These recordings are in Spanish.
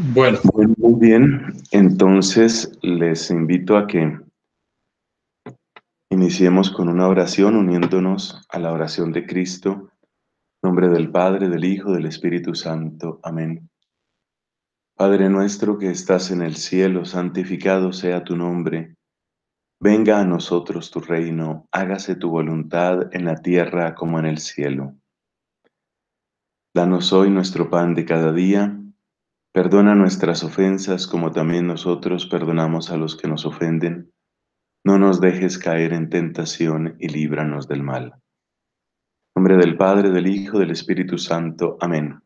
Bueno. Muy bien, entonces les invito a que iniciemos con una oración uniéndonos a la oración de Cristo, en nombre del Padre, del Hijo, del Espíritu Santo. Amén. Padre nuestro que estás en el cielo, santificado sea tu nombre. Venga a nosotros tu reino, hágase tu voluntad en la tierra como en el cielo. Danos hoy nuestro pan de cada día Perdona nuestras ofensas como también nosotros perdonamos a los que nos ofenden. No nos dejes caer en tentación y líbranos del mal. En nombre del Padre, del Hijo, del Espíritu Santo. Amén.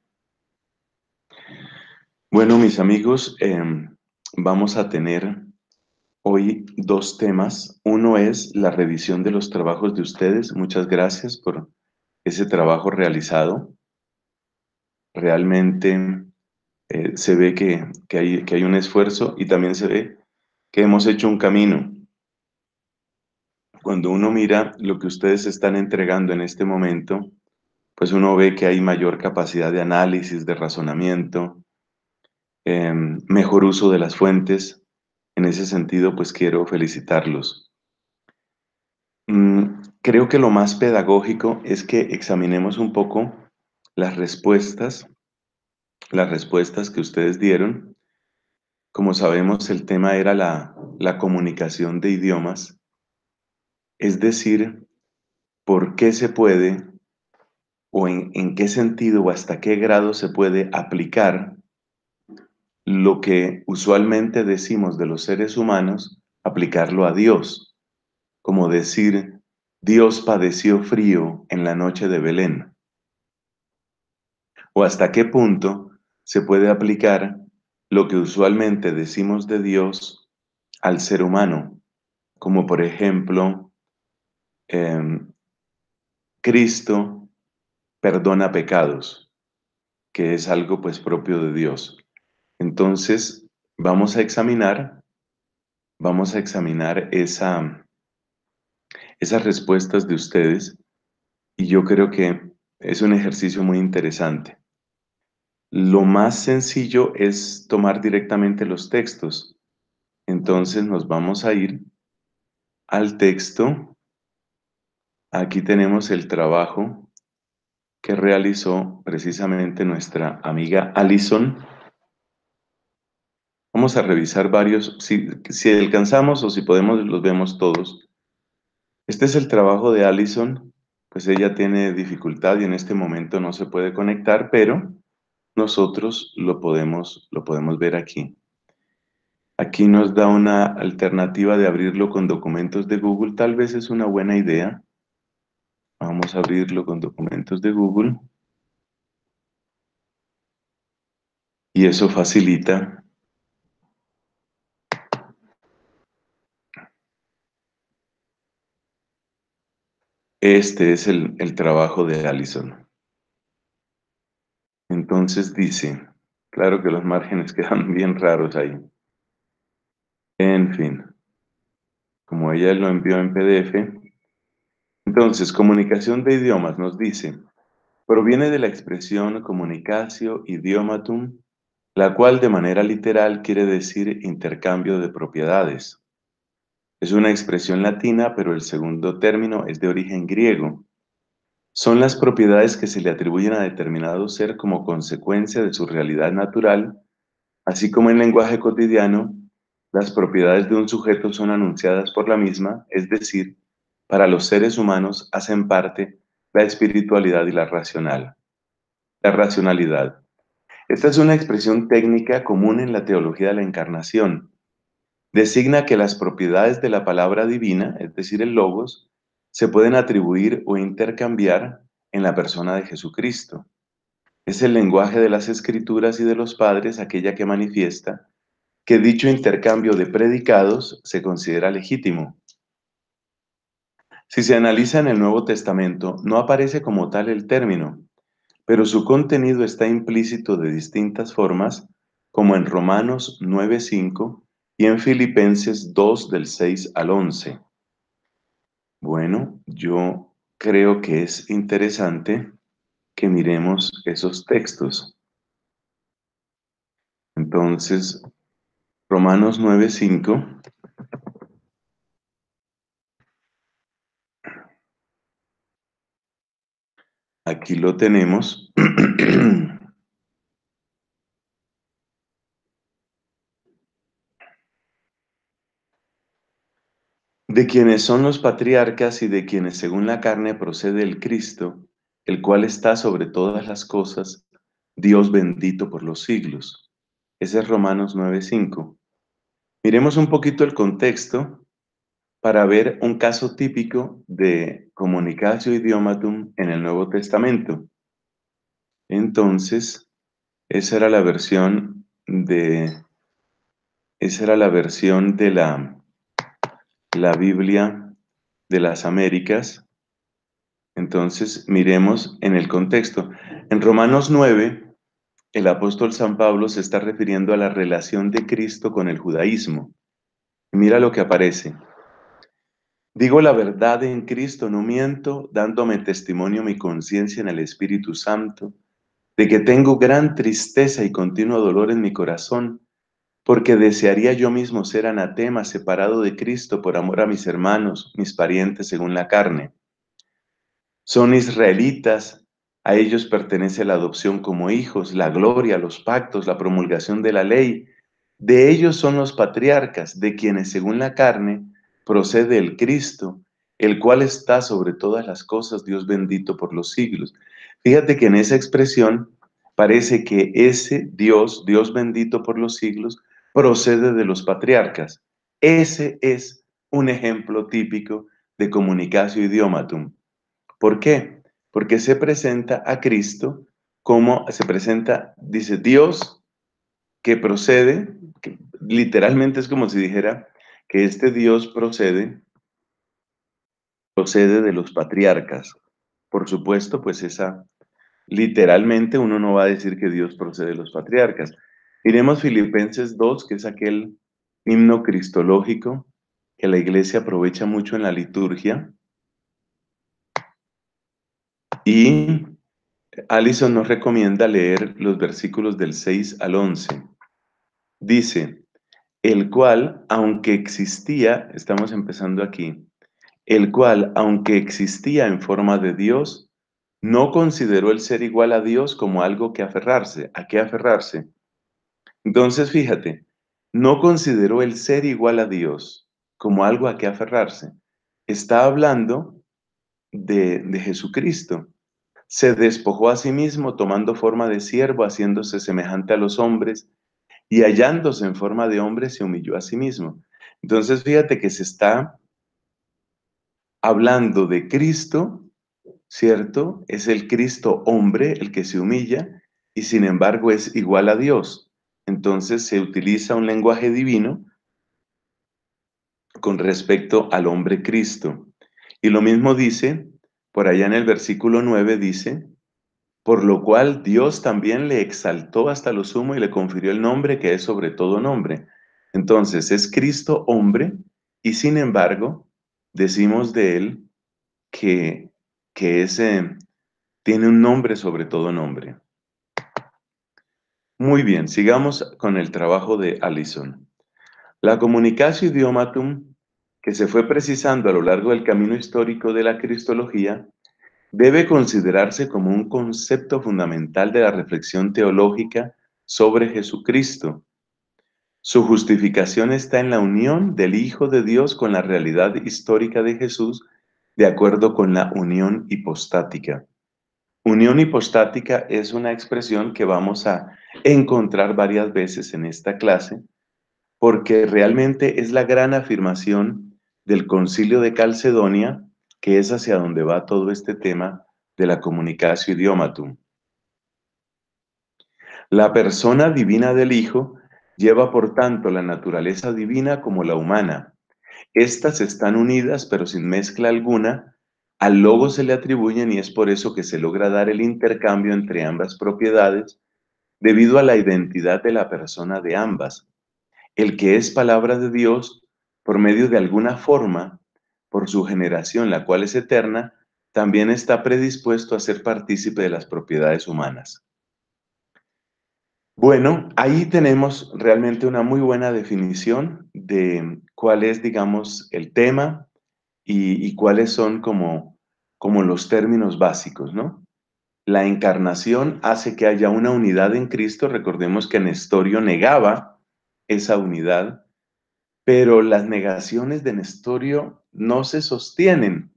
Bueno, mis amigos, em, vamos a tener hoy dos temas. Uno es la revisión de los trabajos de ustedes. Muchas gracias por ese trabajo realizado. Realmente eh, se ve que, hay, un esfuerzo y también se ve que hemos hecho un camino. Cuando uno mira lo que ustedes están entregando en este momento, pues uno ve que hay mayor capacidad de análisis, de razonamiento, em, mejor uso de las fuentes. En ese sentido, pues quiero felicitarlos. Mm, creo que lo más pedagógico es que examinemos un poco las respuestas las respuestas que ustedes dieron. Como sabemos, el tema era la, comunicación de idiomas, es decir, por qué se puede o en, qué sentido o hasta qué grado se puede aplicar lo que usualmente decimos de los seres humanos, aplicarlo a Dios, como decir, Dios padeció frío en la noche de Belén. O hasta qué punto se puede aplicar lo que usualmente decimos de Dios al ser humano, como por ejemplo, em, Cristo perdona pecados, que es algo pues propio de Dios. Entonces, vamos a examinar, vamos a examinar esa, esas respuestas de ustedes y yo creo que es un ejercicio muy interesante. Lo más sencillo es tomar directamente los textos. Entonces nos vamos a ir al texto. Aquí tenemos el trabajo que realizó precisamente nuestra amiga Alison. Vamos a revisar varios, si, alcanzamos o si podemos, los vemos todos. Este es el trabajo de Alison, pues ella tiene dificultad y en este momento no se puede conectar, pero nosotros lo podemos, lo podemos ver aquí. Aquí nos da una alternativa de abrirlo con documentos de Google. Tal vez es una buena idea. Vamos a abrirlo con documentos de Google. Y eso facilita Este es el, el trabajo de Allison. Entonces dice, claro que los márgenes quedan bien raros ahí. En fin, como ella lo envió en PDF. Entonces, comunicación de idiomas nos dice, proviene de la expresión comunicatio idiomatum, la cual de manera literal quiere decir intercambio de propiedades. Es una expresión latina, pero el segundo término es de origen griego son las propiedades que se le atribuyen a determinado ser como consecuencia de su realidad natural, así como en lenguaje cotidiano, las propiedades de un sujeto son anunciadas por la misma, es decir, para los seres humanos hacen parte la espiritualidad y la racional. La racionalidad. Esta es una expresión técnica común en la teología de la encarnación. Designa que las propiedades de la palabra divina, es decir, el logos, se pueden atribuir o intercambiar en la persona de Jesucristo. Es el lenguaje de las escrituras y de los padres aquella que manifiesta que dicho intercambio de predicados se considera legítimo. Si se analiza en el Nuevo Testamento, no aparece como tal el término, pero su contenido está implícito de distintas formas, como en Romanos 9.5 y en Filipenses 2 del 6 al 11. Bueno, yo creo que es interesante que miremos esos textos. Entonces, Romanos 9.5 Aquí lo tenemos. de quienes son los patriarcas y de quienes según la carne procede el Cristo, el cual está sobre todas las cosas, Dios bendito por los siglos. Ese es Romanos 9:5. Miremos un poquito el contexto para ver un caso típico de comunicatio idiomatum en el Nuevo Testamento. Entonces, esa era la versión de esa era la versión de la la Biblia de las Américas, entonces miremos en el contexto. En Romanos 9, el apóstol San Pablo se está refiriendo a la relación de Cristo con el judaísmo. Mira lo que aparece. Digo la verdad en Cristo, no miento, dándome testimonio mi conciencia en el Espíritu Santo, de que tengo gran tristeza y continuo dolor en mi corazón, porque desearía yo mismo ser anatema separado de Cristo por amor a mis hermanos, mis parientes según la carne. Son israelitas, a ellos pertenece la adopción como hijos, la gloria, los pactos, la promulgación de la ley. De ellos son los patriarcas, de quienes según la carne procede el Cristo, el cual está sobre todas las cosas, Dios bendito por los siglos. Fíjate que en esa expresión parece que ese Dios, Dios bendito por los siglos, procede de los patriarcas. Ese es un ejemplo típico de comunicatio idiomatum. ¿Por qué? Porque se presenta a Cristo como se presenta, dice Dios que procede, literalmente es como si dijera que este Dios procede, procede de los patriarcas. Por supuesto, pues esa, literalmente uno no va a decir que Dios procede de los patriarcas, Iremos Filipenses 2, que es aquel himno cristológico que la iglesia aprovecha mucho en la liturgia. Y Alison nos recomienda leer los versículos del 6 al 11. Dice, el cual, aunque existía, estamos empezando aquí, el cual, aunque existía en forma de Dios, no consideró el ser igual a Dios como algo que aferrarse. ¿A qué aferrarse? Entonces, fíjate, no consideró el ser igual a Dios como algo a que aferrarse. Está hablando de, de Jesucristo. Se despojó a sí mismo tomando forma de siervo, haciéndose semejante a los hombres, y hallándose en forma de hombre, se humilló a sí mismo. Entonces, fíjate que se está hablando de Cristo, ¿cierto? Es el Cristo hombre el que se humilla y sin embargo es igual a Dios. Entonces se utiliza un lenguaje divino con respecto al hombre Cristo. Y lo mismo dice, por allá en el versículo 9 dice, por lo cual Dios también le exaltó hasta lo sumo y le confirió el nombre que es sobre todo nombre. Entonces es Cristo hombre y sin embargo decimos de él que, que ese tiene un nombre sobre todo nombre. Muy bien, sigamos con el trabajo de Allison. La comunicación idiomatum, que se fue precisando a lo largo del camino histórico de la cristología, debe considerarse como un concepto fundamental de la reflexión teológica sobre Jesucristo. Su justificación está en la unión del Hijo de Dios con la realidad histórica de Jesús, de acuerdo con la unión hipostática. Unión hipostática es una expresión que vamos a encontrar varias veces en esta clase, porque realmente es la gran afirmación del concilio de Calcedonia, que es hacia donde va todo este tema de la comunicación idiomatum. La persona divina del Hijo lleva por tanto la naturaleza divina como la humana. Estas están unidas pero sin mezcla alguna, al logo se le atribuyen y es por eso que se logra dar el intercambio entre ambas propiedades debido a la identidad de la persona de ambas. El que es palabra de Dios, por medio de alguna forma, por su generación, la cual es eterna, también está predispuesto a ser partícipe de las propiedades humanas. Bueno, ahí tenemos realmente una muy buena definición de cuál es, digamos, el tema y, y cuáles son como, como los términos básicos, ¿no? la encarnación hace que haya una unidad en Cristo. Recordemos que Nestorio negaba esa unidad, pero las negaciones de Nestorio no se sostienen,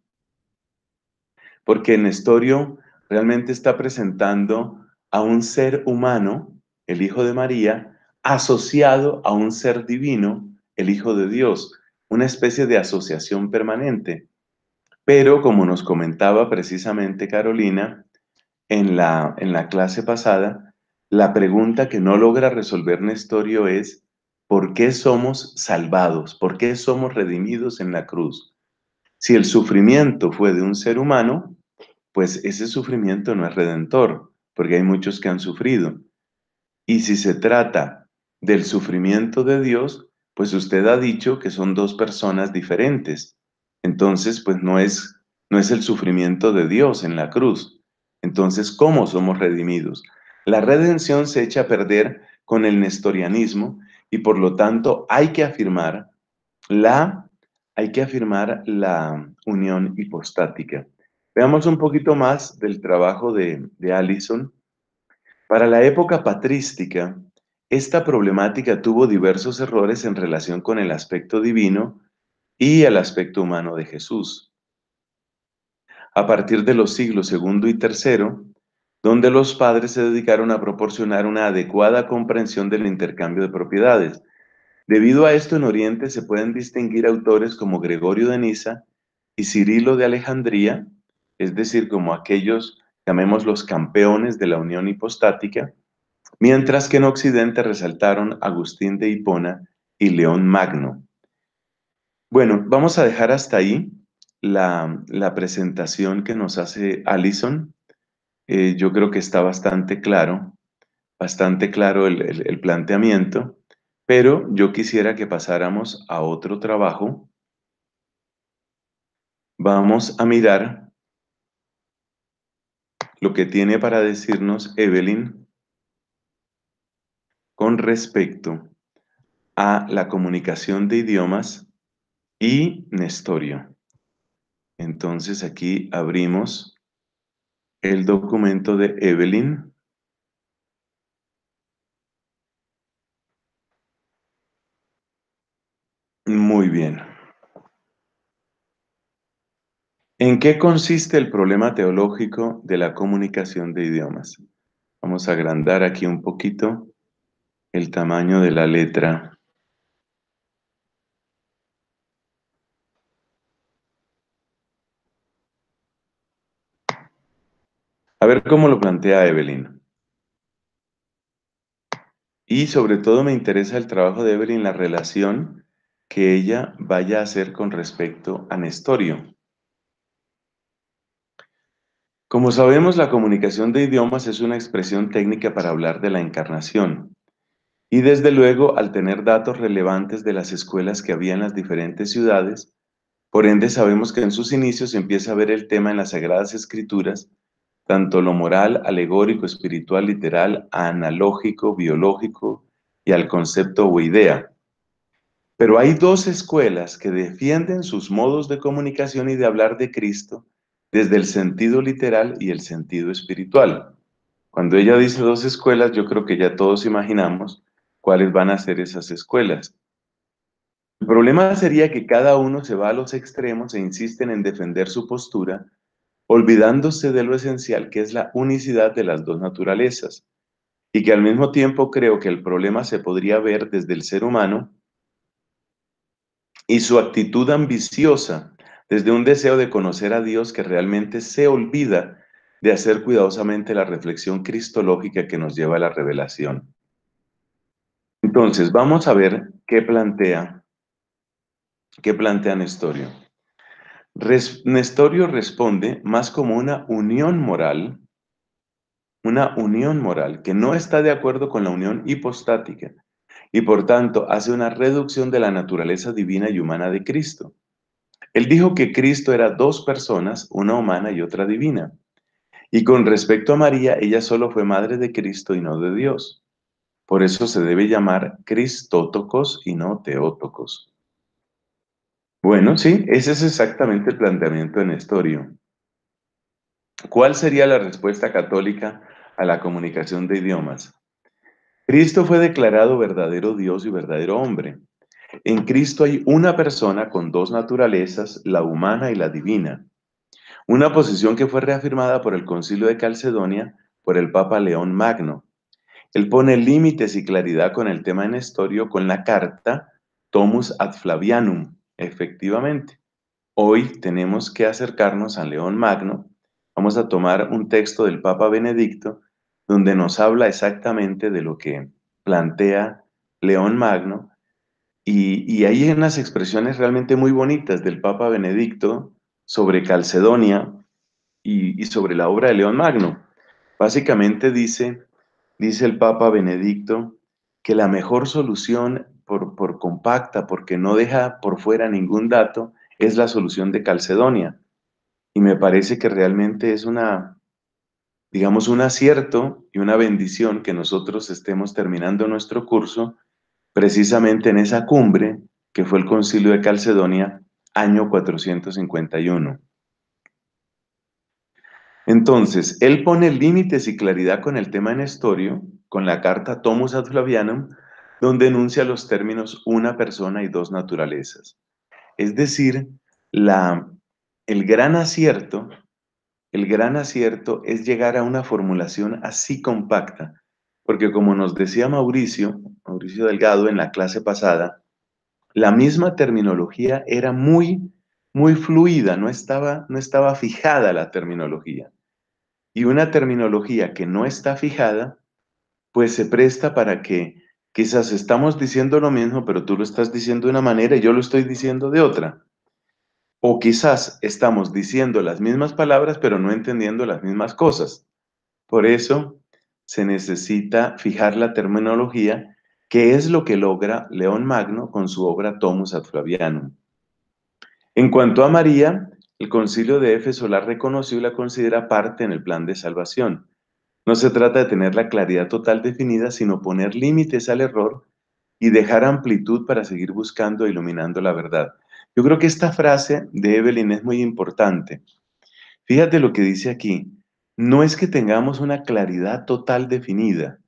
porque Nestorio realmente está presentando a un ser humano, el Hijo de María, asociado a un ser divino, el Hijo de Dios, una especie de asociación permanente. Pero como nos comentaba precisamente Carolina, en la, en la clase pasada, la pregunta que no logra resolver Nestorio es, ¿por qué somos salvados? ¿Por qué somos redimidos en la cruz? Si el sufrimiento fue de un ser humano, pues ese sufrimiento no es redentor, porque hay muchos que han sufrido. Y si se trata del sufrimiento de Dios, pues usted ha dicho que son dos personas diferentes. Entonces, pues no es, no es el sufrimiento de Dios en la cruz, entonces, ¿cómo somos redimidos? La redención se echa a perder con el nestorianismo y por lo tanto hay que afirmar la, hay que afirmar la unión hipostática. Veamos un poquito más del trabajo de, de Allison. Para la época patrística, esta problemática tuvo diversos errores en relación con el aspecto divino y el aspecto humano de Jesús a partir de los siglos II y III, donde los padres se dedicaron a proporcionar una adecuada comprensión del intercambio de propiedades. Debido a esto, en Oriente se pueden distinguir autores como Gregorio de Nisa y Cirilo de Alejandría, es decir, como aquellos, llamemos los campeones de la unión hipostática, mientras que en Occidente resaltaron Agustín de Hipona y León Magno. Bueno, vamos a dejar hasta ahí la, presentación que nos hace Allison, eh, yo creo que está bastante claro, bastante claro el planteamiento, pero yo quisiera que pasáramos a otro trabajo. Vamos a mirar lo que tiene para decirnos Evelyn con respecto a la comunicación de idiomas y Nestorio. Entonces aquí abrimos el documento de Evelyn. Muy bien. ¿En qué consiste el problema teológico de la comunicación de idiomas? Vamos a agrandar aquí un poquito el tamaño de la letra. cómo lo plantea Evelyn. Y sobre todo me interesa el trabajo de Evelyn, la relación que ella vaya a hacer con respecto a Nestorio. Como sabemos, la comunicación de idiomas es una expresión técnica para hablar de la encarnación. Y desde luego, al tener datos relevantes de las escuelas que había en las diferentes ciudades, por ende sabemos que en sus inicios se empieza a ver el tema en las Sagradas Escrituras tanto lo moral, alegórico, espiritual, literal, analógico, biológico y al concepto o idea. Pero hay dos escuelas que defienden sus modos de comunicación y de hablar de Cristo desde el sentido literal y el sentido espiritual. Cuando ella dice dos escuelas, yo creo que ya todos imaginamos cuáles van a ser esas escuelas. El problema sería que cada uno se va a los extremos e insisten en defender su postura olvidándose de lo esencial que es la unicidad de las dos naturalezas, y que al mismo tiempo creo que el problema se podría ver desde el ser humano y su actitud ambiciosa, desde un deseo de conocer a Dios que realmente se olvida de hacer cuidadosamente la reflexión cristológica que nos lleva a la revelación. Entonces, vamos a ver qué plantea, qué plantea Nestorio. Nestorio responde más como una unión moral, una unión moral que no está de acuerdo con la unión hipostática y por tanto hace una reducción de la naturaleza divina y humana de Cristo. Él dijo que Cristo era dos personas, una humana y otra divina. Y con respecto a María, ella solo fue madre de Cristo y no de Dios. Por eso se debe llamar Cristótocos y no Teótocos. Bueno, sí, ese es exactamente el planteamiento de Nestorio. ¿Cuál sería la respuesta católica a la comunicación de idiomas? Cristo fue declarado verdadero Dios y verdadero hombre. En Cristo hay una persona con dos naturalezas, la humana y la divina. Una posición que fue reafirmada por el Concilio de Calcedonia por el Papa León Magno. Él pone límites y claridad con el tema de Nestorio con la carta Tomus ad Flavianum, Efectivamente, hoy tenemos que acercarnos a León Magno. Vamos a tomar un texto del Papa Benedicto donde nos habla exactamente de lo que plantea León Magno. Y, y hay unas expresiones realmente muy bonitas del Papa Benedicto sobre Calcedonia y, y sobre la obra de León Magno. Básicamente dice, dice el Papa Benedicto, que la mejor solución por, compacta, porque no deja por fuera ningún dato, es la solución de Calcedonia. Y me parece que realmente es una, digamos, un acierto y una bendición que nosotros estemos terminando nuestro curso precisamente en esa cumbre que fue el concilio de Calcedonia, año 451. Entonces, él pone límites y claridad con el tema en Estorio, con la carta Tomus ad Flavianum, donde enuncia los términos una persona y dos naturalezas. Es decir, la, el gran acierto, el gran acierto es llegar a una formulación así compacta, porque como nos decía Mauricio, Mauricio Delgado en la clase pasada, la misma terminología era muy, muy fluida, no estaba, no estaba fijada la terminología. Y una terminología que no está fijada, pues se presta para que Quizás estamos diciendo lo mismo, pero tú lo estás diciendo de una manera y yo lo estoy diciendo de otra. O quizás estamos diciendo las mismas palabras, pero no entendiendo las mismas cosas. Por eso se necesita fijar la terminología, que es lo que logra León Magno con su obra Tomus ad Flavianum. En cuanto a María, el concilio de Éfeso la reconoció y la considera parte en el plan de salvación. No se trata de tener la claridad total definida, sino poner límites al error y dejar amplitud para seguir buscando e iluminando la verdad. Yo creo que esta frase de Evelyn es muy importante. Fíjate lo que dice aquí. No es que tengamos una claridad total definida,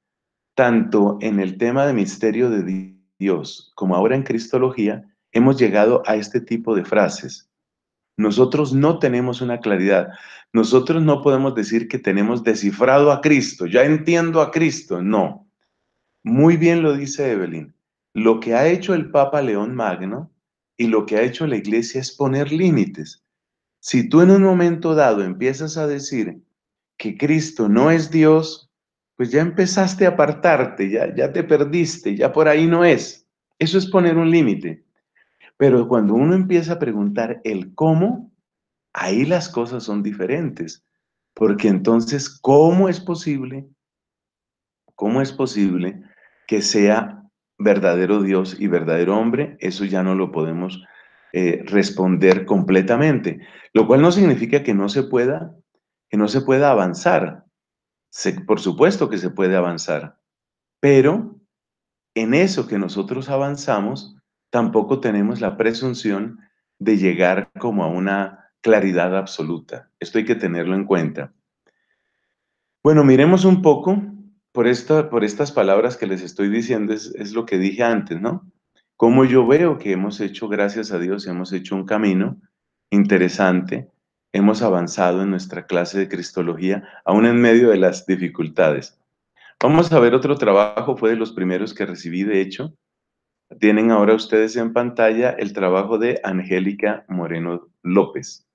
tanto en el tema de misterio de Dios como ahora en Cristología, hemos llegado a este tipo de frases. Nosotros no tenemos una claridad. Nosotros no podemos decir que tenemos descifrado a Cristo. Ya entiendo a Cristo. No. Muy bien lo dice Evelyn. Lo que ha hecho el Papa León Magno y lo que ha hecho la Iglesia es poner límites. Si tú en un momento dado empiezas a decir que Cristo no es Dios, pues ya empezaste a apartarte, ya, ya te perdiste, ya por ahí no es. Eso es poner un límite. Pero cuando uno empieza a preguntar el cómo, ahí las cosas son diferentes. Porque entonces, ¿cómo es posible? ¿Cómo es posible que sea verdadero Dios y verdadero hombre? Eso ya no lo podemos eh, responder completamente. Lo cual no significa que no se pueda, que no se pueda avanzar. por supuesto que se puede avanzar. Pero en eso que nosotros avanzamos, tampoco tenemos la presunción de llegar como a una claridad absoluta. Esto hay que tenerlo en cuenta. Bueno, miremos un poco por, esta, por estas palabras que les estoy diciendo, es, lo que dije antes, ¿no? Como yo veo que hemos hecho, gracias a Dios, hemos hecho un camino interesante, hemos avanzado en nuestra clase de Cristología, aún en medio de las dificultades. Vamos a ver otro trabajo, fue de los primeros que recibí, de hecho, tienen ahora ustedes en pantalla el trabajo de Angélica Moreno López.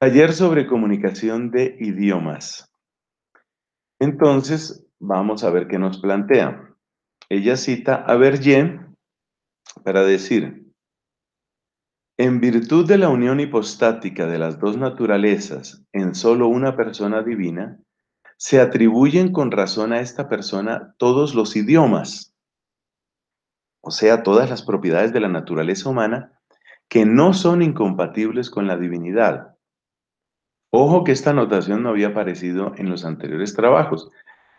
Taller sobre comunicación de idiomas. Entonces, vamos a ver qué nos plantea. Ella cita a Berger para decir, en virtud de la unión hipostática de las dos naturalezas en solo una persona divina, se atribuyen con razón a esta persona todos los idiomas o sea, todas las propiedades de la naturaleza humana que no son incompatibles con la divinidad. Ojo que esta notación no había aparecido en los anteriores trabajos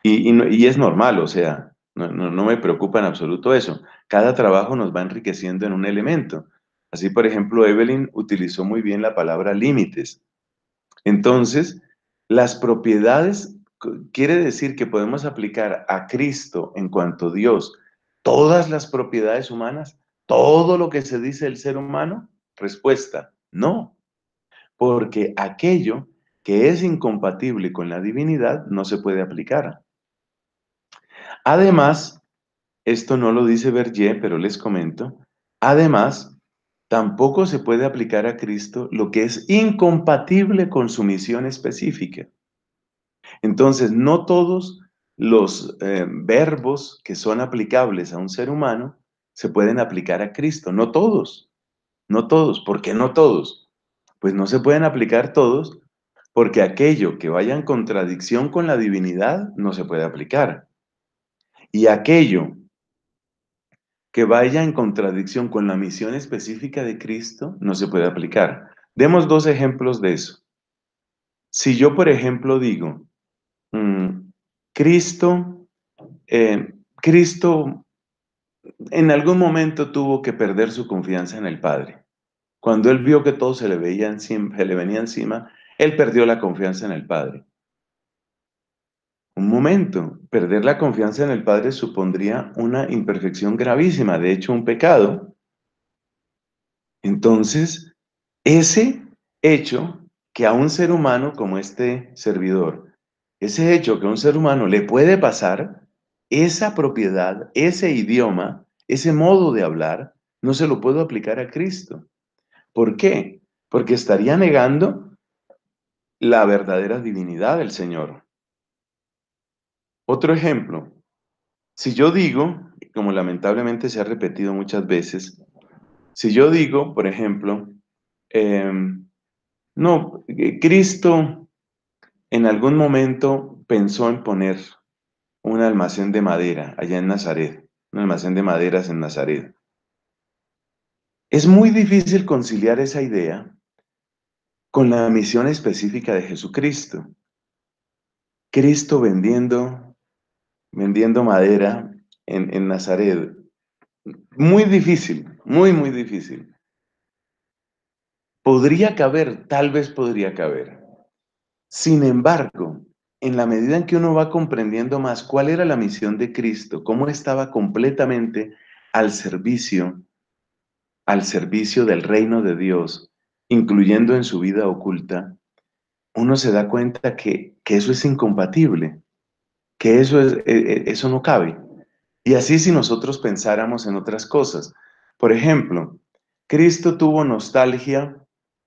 y, es normal, o sea, no, no me preocupa en absoluto eso. Cada trabajo nos va enriqueciendo en un elemento. Así, por ejemplo, Evelyn utilizó muy bien la palabra límites. Entonces, las propiedades quiere decir que podemos aplicar a Cristo en cuanto Dios todas las propiedades humanas, todo lo que se dice del ser humano? Respuesta, no. Porque aquello que es incompatible con la divinidad no se puede aplicar. Además, esto no lo dice Berger, pero les comento, además, tampoco se puede aplicar a Cristo lo que es incompatible con su misión específica. Entonces, no todos los eh, verbos que son aplicables a un ser humano se pueden aplicar a Cristo. No todos, no todos. ¿Por qué no todos? Pues no se pueden aplicar todos porque aquello que vaya en contradicción con la divinidad no se puede aplicar. Y aquello que vaya en contradicción con la misión específica de Cristo no se puede aplicar. Demos dos ejemplos de eso. Si yo, por ejemplo, digo, mm, Cristo, eh, Cristo en algún momento tuvo que perder su confianza en el Padre. Cuando él vio que todo se le venía encima, él perdió la confianza en el Padre. Un momento, perder la confianza en el Padre supondría una imperfección gravísima, de hecho un pecado. Entonces, ese hecho que a un ser humano como este servidor ese hecho que a un ser humano le puede pasar, esa propiedad, ese idioma, ese modo de hablar, no se lo puedo aplicar a Cristo. ¿Por qué? Porque estaría negando la verdadera divinidad del Señor. Otro ejemplo, si yo digo, como lamentablemente se ha repetido muchas veces, si yo digo, por ejemplo, em, no, eh, Cristo en algún momento pensó en poner un almacén de madera allá en Nazaret, un almacén de maderas en Nazaret. Es muy difícil conciliar esa idea con la misión específica de Jesucristo. Cristo vendiendo, vendiendo madera en Nazaret. Muy difícil, muy, muy difícil. Podría caber, tal vez podría caber. Sin embargo, en la medida en que uno va comprendiendo más cuál era la misión de Cristo, cómo estaba completamente al servicio, al servicio del reino de Dios, incluyendo en su vida oculta, uno se da cuenta que, que eso es incompatible, que eso, e, e, eso no cabe. Y así si nosotros pensáramos en otras cosas. Por ejemplo, Cristo tuvo nostalgia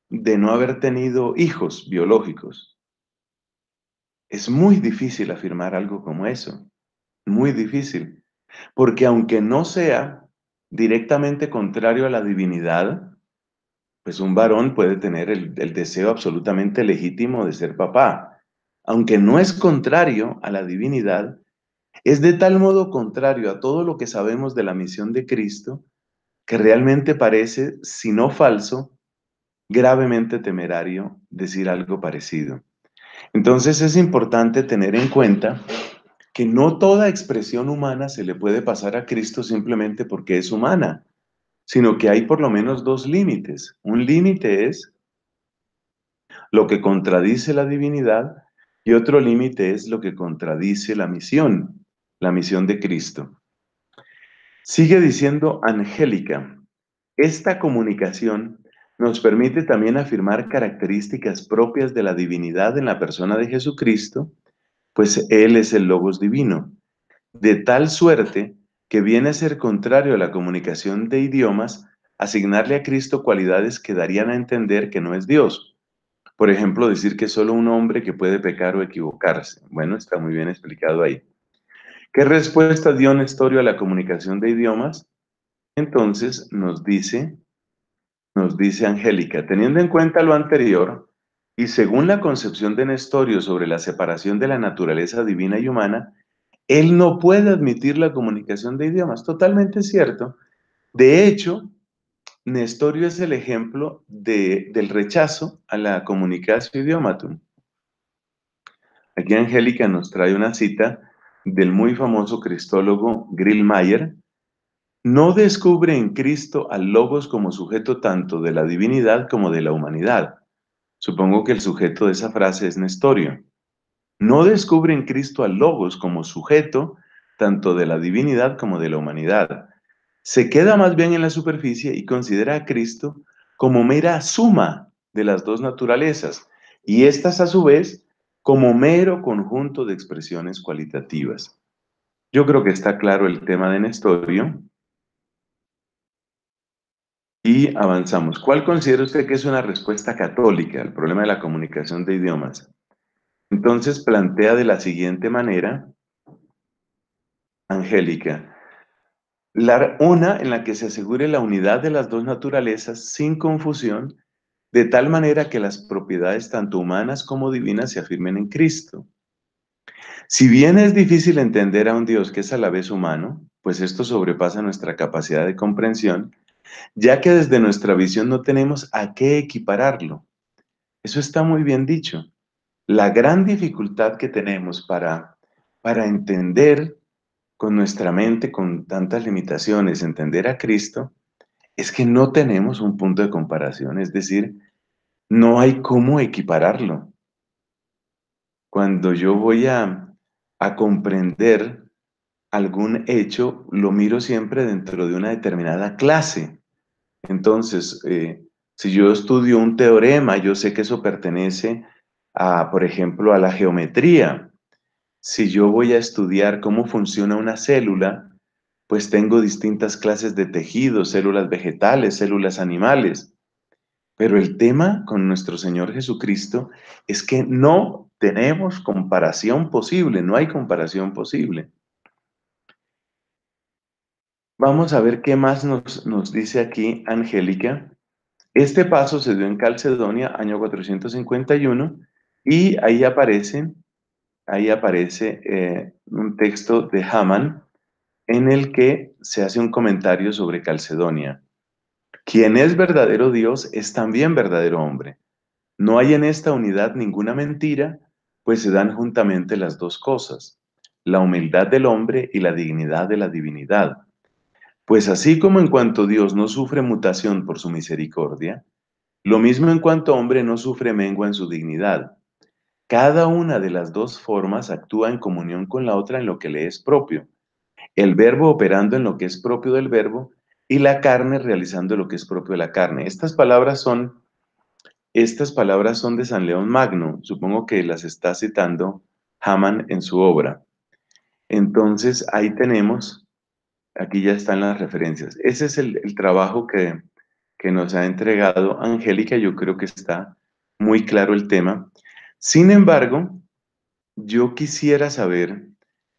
de no haber tenido hijos biológicos. Es muy difícil afirmar algo como eso. Muy difícil. Porque aunque no sea directamente contrario a la divinidad, pues un varón puede tener el, el deseo absolutamente legítimo de ser papá. Aunque no es contrario a la divinidad, es de tal modo contrario a todo lo que sabemos de la misión de Cristo que realmente parece, si no falso, gravemente temerario decir algo parecido. Entonces es importante tener en cuenta que no toda expresión humana se le puede pasar a Cristo simplemente porque es humana, sino que hay por lo menos dos límites. Un límite es lo que contradice la divinidad y otro límite es lo que contradice la misión, la misión de Cristo. Sigue diciendo Angélica, esta comunicación nos permite también afirmar características propias de la divinidad en la persona de Jesucristo, pues Él es el Logos divino, de tal suerte que viene a ser contrario a la comunicación de idiomas asignarle a Cristo cualidades que darían a entender que no es Dios. Por ejemplo, decir que es solo un hombre que puede pecar o equivocarse. Bueno, está muy bien explicado ahí. ¿Qué respuesta dio Nestorio a la comunicación de idiomas? Entonces nos dice nos dice Angélica, teniendo en cuenta lo anterior, y según la concepción de Nestorio sobre la separación de la naturaleza divina y humana, él no puede admitir la comunicación de idiomas. Totalmente cierto. De hecho, Nestorio es el ejemplo del rechazo a la comunicación idiomatum. Aquí Angélica nos trae una cita del muy famoso cristólogo Grillmayer, no descubre en Cristo al Logos como sujeto tanto de la divinidad como de la humanidad. Supongo que el sujeto de esa frase es Nestorio. No descubre en Cristo al Logos como sujeto tanto de la divinidad como de la humanidad. Se queda más bien en la superficie y considera a Cristo como mera suma de las dos naturalezas, y estas a su vez como mero conjunto de expresiones cualitativas. Yo creo que está claro el tema de Nestorio, y avanzamos. ¿Cuál considera usted que es una respuesta católica al problema de la comunicación de idiomas? Entonces plantea de la siguiente manera, Angélica, la, una en la que se asegure la unidad de las dos naturalezas sin confusión, de tal manera que las propiedades tanto humanas como divinas se afirmen en Cristo. Si bien es difícil entender a un Dios que es a la vez humano, pues esto sobrepasa nuestra capacidad de comprensión, ya que desde nuestra visión no tenemos a qué equipararlo. Eso está muy bien dicho. La gran dificultad que tenemos para, para entender con nuestra mente, con tantas limitaciones, entender a Cristo, es que no tenemos un punto de comparación, es decir, no hay cómo equipararlo. Cuando yo voy a, a comprender algún hecho, lo miro siempre dentro de una determinada clase. Entonces, eh, si yo estudio un teorema, yo sé que eso pertenece a, por ejemplo, a la geometría. Si yo voy a estudiar cómo funciona una célula, pues tengo distintas clases de tejidos, células vegetales, células animales. Pero el tema con nuestro Señor Jesucristo es que no tenemos comparación posible, no hay comparación posible. Vamos a ver qué más nos, dice aquí Angélica. Este paso se dio en Calcedonia, año 451, y ahí aparece, ahí aparece eh, un texto de Haman en el que se hace un comentario sobre Calcedonia. Quien es verdadero Dios es también verdadero hombre. No hay en esta unidad ninguna mentira, pues se dan juntamente las dos cosas, la humildad del hombre y la dignidad de la divinidad. Pues así como en cuanto Dios no sufre mutación por su misericordia, lo mismo en cuanto hombre no sufre mengua en su dignidad. Cada una de las dos formas actúa en comunión con la otra en lo que le es propio. El verbo operando en lo que es propio del verbo y la carne realizando lo que es propio de la carne. Estas palabras son, estas palabras son de San León Magno. Supongo que las está citando Haman en su obra. Entonces ahí tenemos Aquí ya están las referencias. Ese es el, trabajo que, que nos ha entregado Angélica. Yo creo que está muy claro el tema. Sin embargo, yo quisiera saber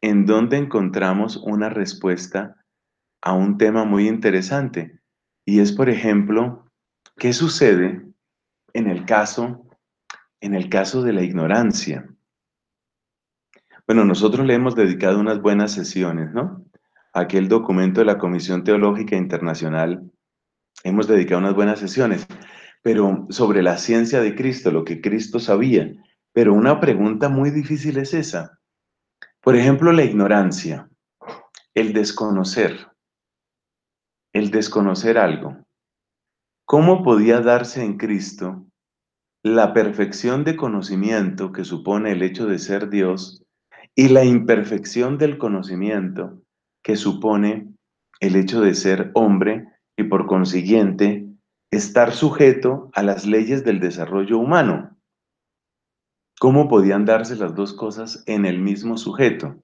en dónde encontramos una respuesta a un tema muy interesante. Y es, por ejemplo, ¿qué sucede en el caso, en el caso de la ignorancia? Bueno, nosotros le hemos dedicado unas buenas sesiones, ¿no? aquel documento de la Comisión Teológica Internacional, hemos dedicado unas buenas sesiones, pero sobre la ciencia de Cristo, lo que Cristo sabía. Pero una pregunta muy difícil es esa. Por ejemplo, la ignorancia, el desconocer, el desconocer algo. ¿Cómo podía darse en Cristo la perfección de conocimiento que supone el hecho de ser Dios y la imperfección del conocimiento que supone el hecho de ser hombre y por consiguiente estar sujeto a las leyes del desarrollo humano. ¿Cómo podían darse las dos cosas en el mismo sujeto?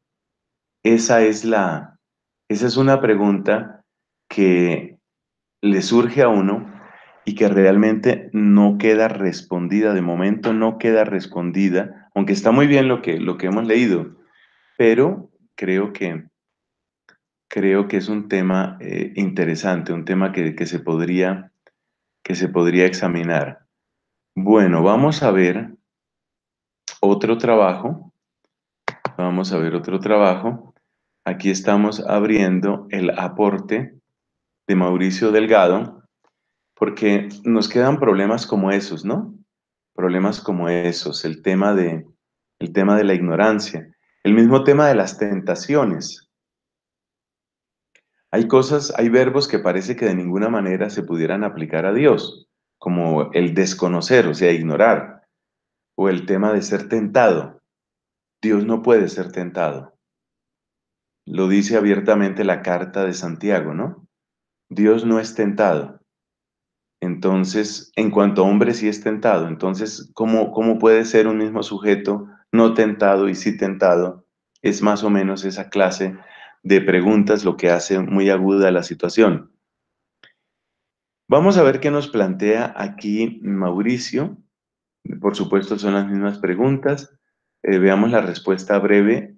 Esa es la esa es una pregunta que le surge a uno y que realmente no queda respondida de momento, no queda respondida, aunque está muy bien lo que lo que hemos leído, pero creo que creo que es un tema eh, interesante, un tema que, se podría, que se podría examinar. Bueno, vamos a ver otro trabajo. Vamos a ver otro trabajo. Aquí estamos abriendo el aporte de Mauricio Delgado, porque nos quedan problemas como esos, ¿no? Problemas como esos, el tema de, el tema de la ignorancia, el mismo tema de las tentaciones. Hay cosas, hay verbos que parece que de ninguna manera se pudieran aplicar a Dios, como el desconocer, o sea, ignorar, o el tema de ser tentado. Dios no puede ser tentado. Lo dice abiertamente la carta de Santiago, ¿no? Dios no es tentado. Entonces, en cuanto a hombre sí es tentado. Entonces, ¿cómo, puede ser un mismo sujeto no tentado y sí tentado? Es más o menos esa clase de preguntas, lo que hace muy aguda la situación. Vamos a ver qué nos plantea aquí Mauricio. Por supuesto, son las mismas preguntas. Eh, veamos la respuesta breve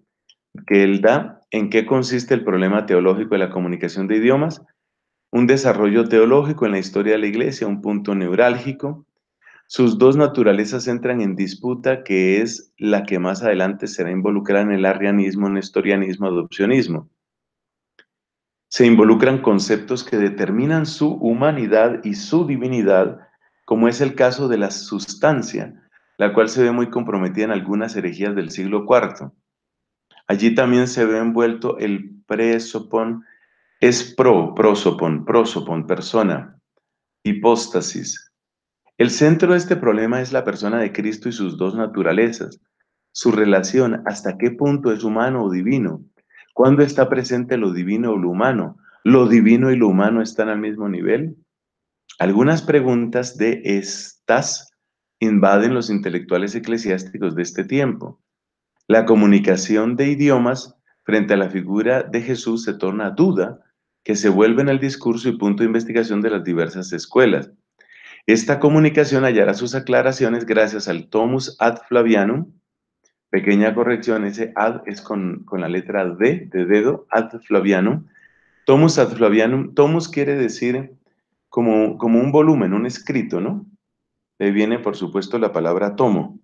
que él da. ¿En qué consiste el problema teológico de la comunicación de idiomas? Un desarrollo teológico en la historia de la iglesia, un punto neurálgico. Sus dos naturalezas entran en disputa, que es la que más adelante será involucrada en el arrianismo, nestorianismo, adopcionismo. Se involucran conceptos que determinan su humanidad y su divinidad, como es el caso de la sustancia, la cual se ve muy comprometida en algunas herejías del siglo IV. Allí también se ve envuelto el presopon, es pro, prosopon, prosopon, persona, hipóstasis, el centro de este problema es la persona de Cristo y sus dos naturalezas, su relación, hasta qué punto es humano o divino, cuándo está presente lo divino o lo humano, lo divino y lo humano están al mismo nivel. Algunas preguntas de estas invaden los intelectuales eclesiásticos de este tiempo. La comunicación de idiomas frente a la figura de Jesús se torna duda que se vuelve en el discurso y punto de investigación de las diversas escuelas. Esta comunicación hallará sus aclaraciones gracias al Tomus ad Flavianum. Pequeña corrección, ese ad es con, la letra D de dedo, ad Flavianum. Tomus ad Flavianum, tomus quiere decir como, como un volumen, un escrito, ¿no? Le viene, por supuesto, la palabra tomo.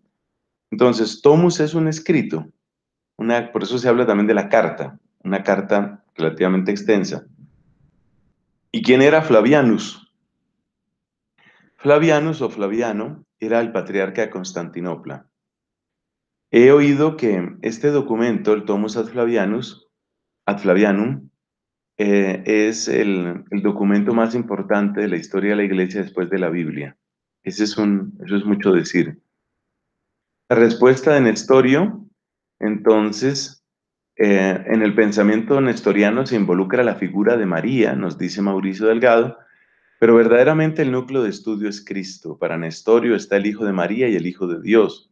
Entonces, tomus es un escrito, una, por eso se habla también de la carta, una carta relativamente extensa. ¿Y quién era Flavianus? Flavianus o Flaviano era el patriarca de Constantinopla. He oído que este documento, el Tomus ad Flavianus, ad Flavianum, eh, es el, documento más importante de la historia de la iglesia después de la Biblia. es un, eso es mucho decir. La respuesta de Nestorio, entonces, eh, en el pensamiento nestoriano se involucra la figura de María, nos dice Mauricio Delgado, pero verdaderamente el núcleo de estudio es Cristo. Para Nestorio está el Hijo de María y el Hijo de Dios.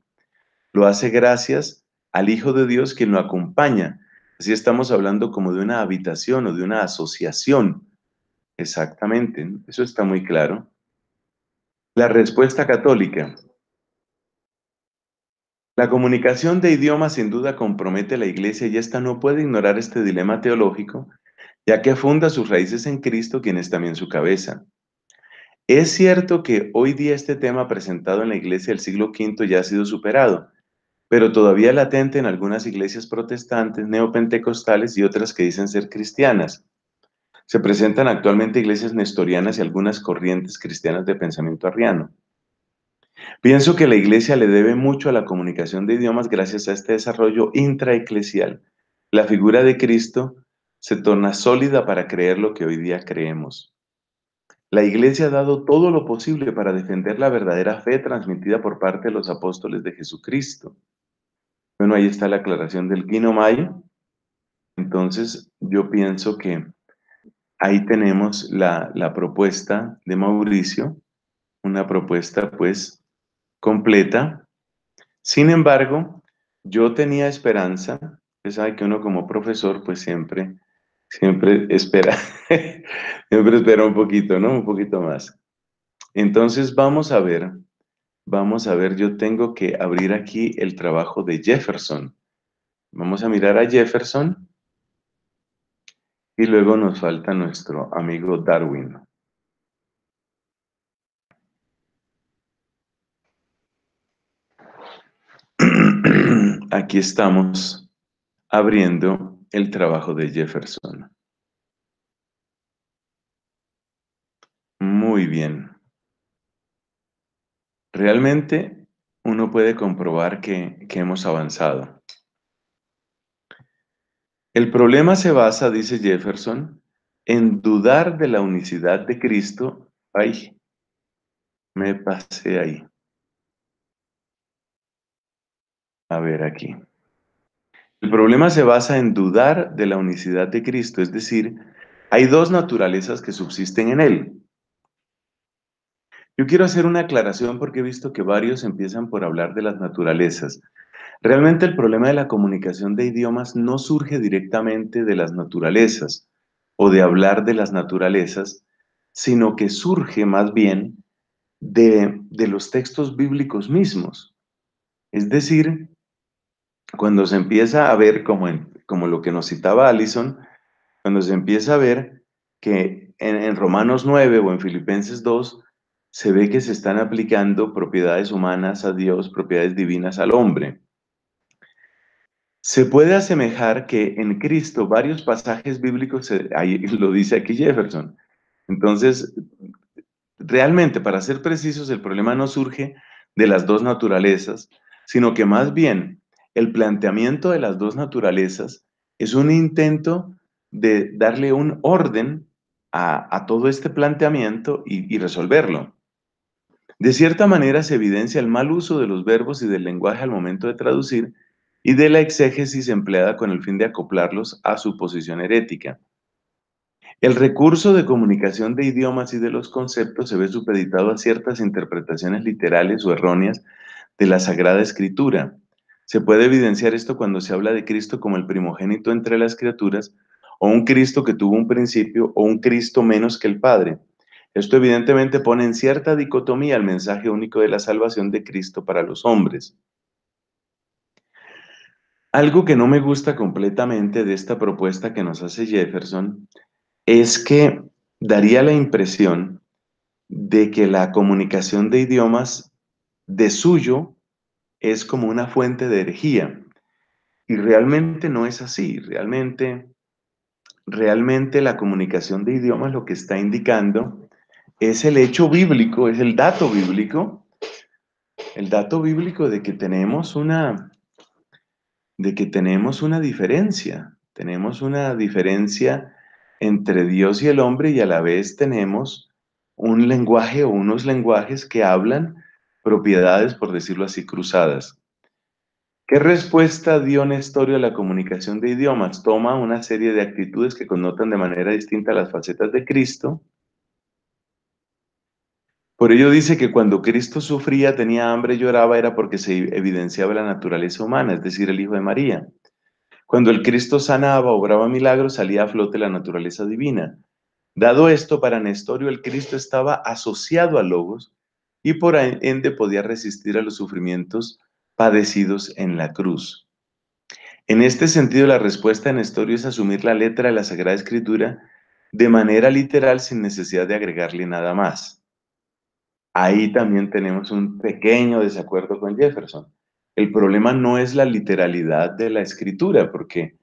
Lo hace gracias al Hijo de Dios quien lo acompaña. Así estamos hablando como de una habitación o de una asociación. Exactamente, eso está muy claro. La respuesta católica. La comunicación de idiomas sin duda compromete a la Iglesia y esta no puede ignorar este dilema teológico, ya que funda sus raíces en Cristo, quien es también su cabeza. Es cierto que hoy día este tema presentado en la iglesia del siglo V ya ha sido superado, pero todavía latente en algunas iglesias protestantes, neopentecostales y otras que dicen ser cristianas. Se presentan actualmente iglesias nestorianas y algunas corrientes cristianas de pensamiento arriano. Pienso que la iglesia le debe mucho a la comunicación de idiomas gracias a este desarrollo intraeclesial. La figura de Cristo se torna sólida para creer lo que hoy día creemos. La Iglesia ha dado todo lo posible para defender la verdadera fe transmitida por parte de los apóstoles de Jesucristo. Bueno, ahí está la aclaración del Guino Mayo. Entonces, yo pienso que ahí tenemos la, propuesta de Mauricio, una propuesta pues completa. Sin embargo, yo tenía esperanza, pues sabe que uno como profesor pues siempre Siempre espera, siempre espera un poquito, ¿no? Un poquito más. Entonces vamos a ver, vamos a ver, yo tengo que abrir aquí el trabajo de Jefferson. Vamos a mirar a Jefferson y luego nos falta nuestro amigo Darwin. Aquí estamos abriendo el trabajo de Jefferson. Muy bien. Realmente uno puede comprobar que, hemos avanzado. El problema se basa, dice Jefferson, en dudar de la unicidad de Cristo. Ay, me pasé ahí. A ver aquí. El problema se basa en dudar de la unicidad de Cristo, es decir, hay dos naturalezas que subsisten en Él. Yo quiero hacer una aclaración porque he visto que varios empiezan por hablar de las naturalezas. Realmente el problema de la comunicación de idiomas no surge directamente de las naturalezas o de hablar de las naturalezas, sino que surge más bien de, los textos bíblicos mismos. Es decir, cuando se empieza a ver, como, como lo que nos citaba Allison, cuando se empieza a ver que en, Romanos 9 o en Filipenses 2 se ve que se están aplicando propiedades humanas a Dios, propiedades divinas al hombre. Se puede asemejar que en Cristo varios pasajes bíblicos, eh, ahí lo dice aquí Jefferson. Entonces, realmente, para ser precisos, el problema no surge de las dos naturalezas, sino que más bien el planteamiento de las dos naturalezas es un intento de darle un orden a, todo este planteamiento y, y resolverlo. De cierta manera se evidencia el mal uso de los verbos y del lenguaje al momento de traducir y de la exégesis empleada con el fin de acoplarlos a su posición herética. El recurso de comunicación de idiomas y de los conceptos se ve supeditado a ciertas interpretaciones literales o erróneas de la Sagrada Escritura, se puede evidenciar esto cuando se habla de Cristo como el primogénito entre las criaturas, o un Cristo que tuvo un principio, o un Cristo menos que el Padre. Esto evidentemente pone en cierta dicotomía el mensaje único de la salvación de Cristo para los hombres. Algo que no me gusta completamente de esta propuesta que nos hace Jefferson es que daría la impresión de que la comunicación de idiomas de suyo es como una fuente de herejía. Y realmente no es así, realmente, realmente la comunicación de idiomas lo que está indicando es el hecho bíblico, es el dato bíblico, el dato bíblico de que tenemos una, de que tenemos una diferencia, tenemos una diferencia entre Dios y el hombre y a la vez tenemos un lenguaje o unos lenguajes que hablan propiedades, por decirlo así, cruzadas. ¿Qué respuesta dio Nestorio a la comunicación de idiomas? Toma una serie de actitudes que connotan de manera distinta las facetas de Cristo. Por ello dice que cuando Cristo sufría, tenía hambre lloraba, era porque se evidenciaba la naturaleza humana, es decir, el Hijo de María. Cuando el Cristo sanaba, obraba milagros, salía a flote la naturaleza divina. Dado esto, para Nestorio el Cristo estaba asociado a Logos, y por ende podía resistir a los sufrimientos padecidos en la cruz. En este sentido, la respuesta en Nestorio es asumir la letra de la Sagrada Escritura de manera literal sin necesidad de agregarle nada más. Ahí también tenemos un pequeño desacuerdo con Jefferson. El problema no es la literalidad de la escritura, porque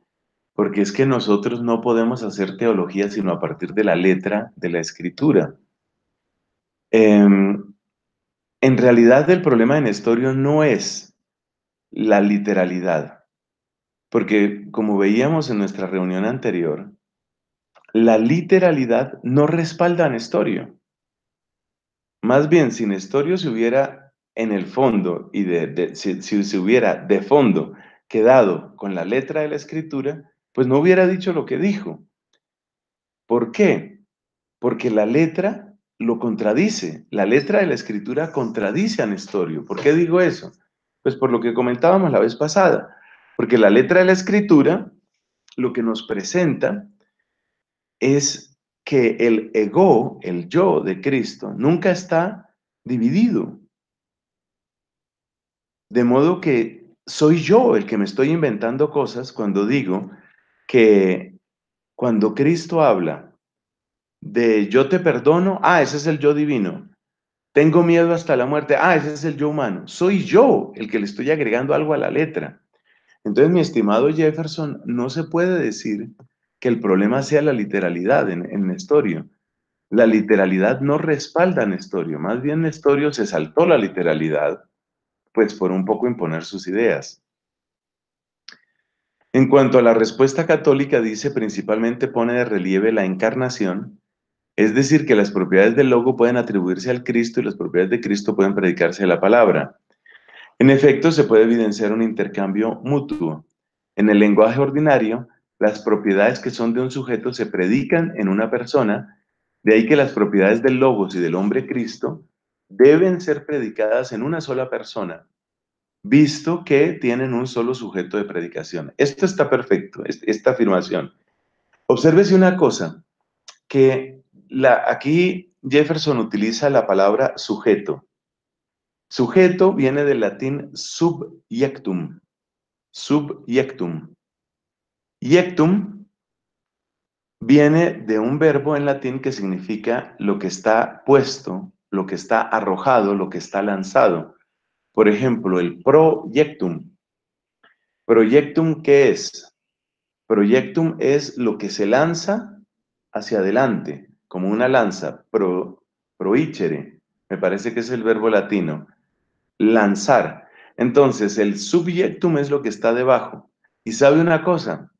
porque es que nosotros no podemos hacer teología sino a partir de la letra de la escritura. Em, en realidad el problema en Estorio no es la literalidad, porque como veíamos en nuestra reunión anterior, la literalidad no respalda a Estorio. Más bien, si Estorio se hubiera en el fondo y si se hubiera de fondo quedado con la letra de la escritura, pues no hubiera dicho lo que dijo. ¿Por qué? Porque la letra lo contradice. La letra de la escritura contradice a Nestorio. ¿Por qué digo eso? Pues por lo que comentábamos la vez pasada. Porque la letra de la escritura lo que nos presenta es que el ego, el yo de Cristo, nunca está dividido. De modo que soy yo el que me estoy inventando cosas cuando digo que cuando Cristo habla de yo te perdono, ah, ese es el yo divino. Tengo miedo hasta la muerte, ah, ese es el yo humano. Soy yo el que le estoy agregando algo a la letra. Entonces, mi estimado Jefferson, no se puede decir que el problema sea la literalidad en, Nestorio. La literalidad no respalda a Nestorio, más bien Nestorio se saltó la literalidad, pues por un poco imponer sus ideas. En cuanto a la respuesta católica, dice principalmente pone de relieve la encarnación es decir, que las propiedades del Logos pueden atribuirse al Cristo y las propiedades de Cristo pueden predicarse a la palabra. En efecto, se puede evidenciar un intercambio mutuo. En el lenguaje ordinario, las propiedades que son de un sujeto se predican en una persona, de ahí que las propiedades del Logos y del hombre Cristo deben ser predicadas en una sola persona, visto que tienen un solo sujeto de predicación. Esto está perfecto, esta afirmación. Obsérvese una cosa, que aquí Jefferson utiliza la palabra sujeto. Sujeto viene del latín subjectum. Subjectum. Yectum viene de un verbo en latín que significa lo que está puesto, lo que está arrojado, lo que está lanzado. Por ejemplo, el proyectum. ¿Proyectum qué es? Proyectum es lo que se lanza hacia adelante, como una lanza, pro, me parece que es el verbo latino, lanzar. Entonces, el subjectum es lo que está debajo. Y sabe una cosa,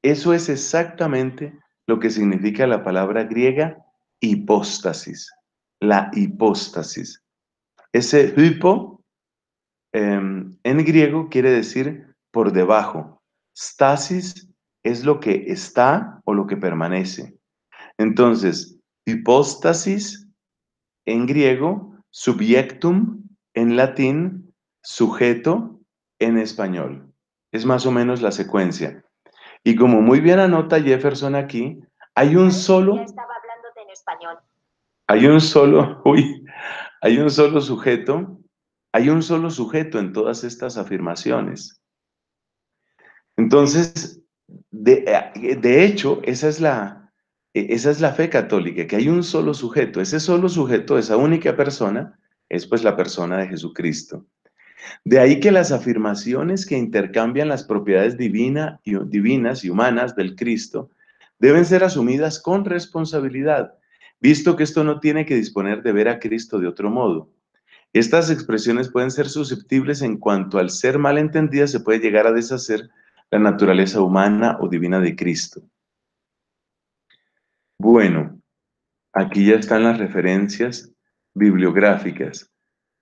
eso es exactamente lo que significa la palabra griega hipóstasis, la hipóstasis. Ese hipo em, en griego quiere decir por debajo. Stasis es lo que está o lo que permanece. Entonces, hipóstasis en griego, subjectum en latín, sujeto en español. Es más o menos la secuencia. Y como muy bien anota Jefferson aquí, hay un solo... estaba hablándote en español. Hay un solo, hay un solo sujeto, hay un solo sujeto en todas estas afirmaciones. Entonces, de eh, hecho, esa es la, e-, esa es la fe católica, que hay un solo sujeto. Ese solo sujeto, esa única persona, es pues la persona de Jesucristo. De ahí que las afirmaciones que intercambian las propiedades divinas y humanas del Cristo deben ser asumidas con responsabilidad, visto que esto no tiene que disponer de ver a Cristo de otro modo. Estas expresiones pueden ser susceptibles en cuanto al ser malentendidas se puede llegar a deshacer la naturaleza humana o divina de Cristo. Bueno, aquí ya están las referencias bibliográficas.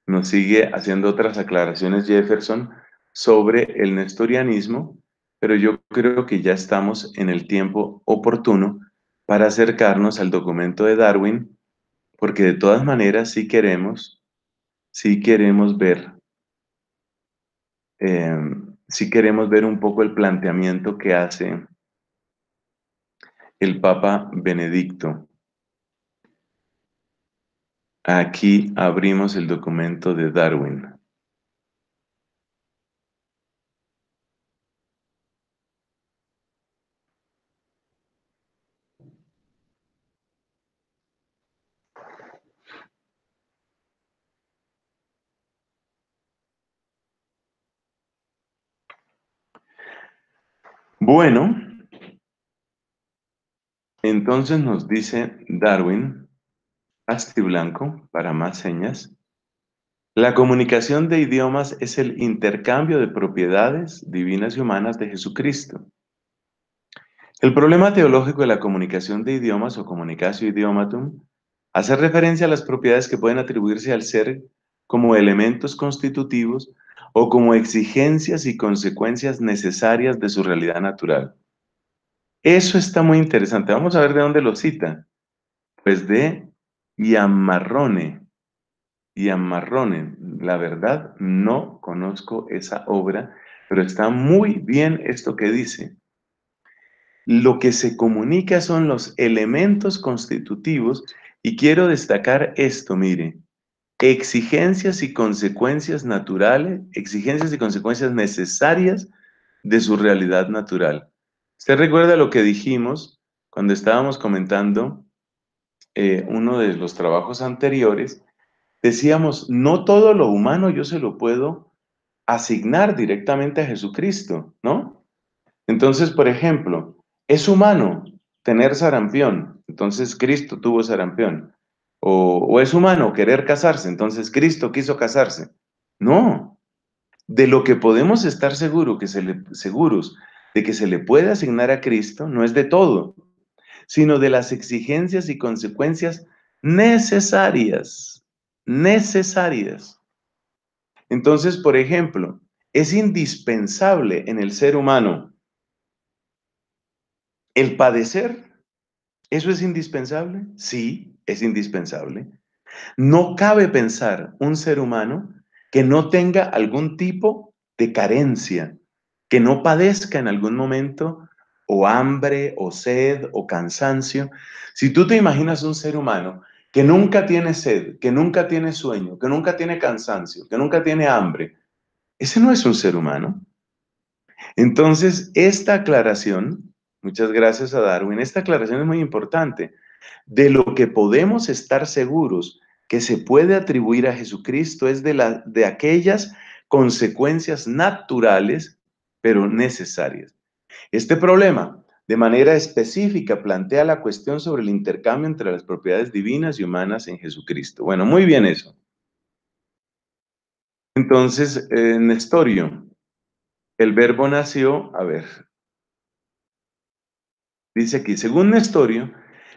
Nos sigue haciendo otras aclaraciones Jefferson sobre el nestorianismo, pero yo creo que ya estamos en el tiempo oportuno para acercarnos al documento de Darwin, porque de todas maneras sí queremos, sí queremos ver, eh, queremos ver un poco el planteamiento que hace el Papa Benedicto. Aquí abrimos el documento de Darwin. Bueno, entonces nos dice Darwin, Asti Blanco, para más señas, la comunicación de idiomas es el intercambio de propiedades divinas y humanas de Jesucristo. El problema teológico de la comunicación de idiomas o comunicatio idiomatum hace referencia a las propiedades que pueden atribuirse al ser como elementos constitutivos o como exigencias y consecuencias necesarias de su realidad natural. Eso está muy interesante. Vamos a ver de dónde lo cita. Pues de Yamarrone. Yamarrone. La verdad, no conozco esa obra, pero está muy bien esto que dice. Lo que se comunica son los elementos constitutivos y quiero destacar esto, mire. Exigencias y consecuencias naturales, exigencias y consecuencias necesarias de su realidad natural. ¿Usted recuerda lo que dijimos cuando estábamos comentando eh, uno de los trabajos anteriores? Decíamos, no todo lo humano yo se lo puedo asignar directamente a Jesucristo, ¿no? Entonces, por ejemplo, es humano tener sarampión, entonces Cristo tuvo sarampión. O, o, es humano querer casarse, entonces Cristo quiso casarse. No. De lo que podemos estar seguro que se le, seguros de que se le puede asignar a Cristo no es de todo, sino de las exigencias y consecuencias necesarias, necesarias. Entonces, por ejemplo, es indispensable en el ser humano el padecer. ¿Eso es indispensable? Sí, es indispensable. No cabe pensar un ser humano que no tenga algún tipo de carencia, que no padezca en algún momento o hambre o sed o cansancio. Si tú te imaginas un ser humano que nunca tiene sed, que nunca tiene sueño, que nunca tiene cansancio, que nunca tiene hambre, ese no es un ser humano. Entonces, esta aclaración, muchas gracias a Darwin, esta aclaración es muy importante. De lo que podemos estar seguros que se puede atribuir a Jesucristo es de, la, de aquellas consecuencias naturales pero necesarias. Este problema, de manera específica, plantea la cuestión sobre el intercambio entre las propiedades divinas y humanas en Jesucristo. Bueno, muy bien eso. Entonces, eh, Nestorio, el verbo nació, a ver, dice aquí, según Nestorio,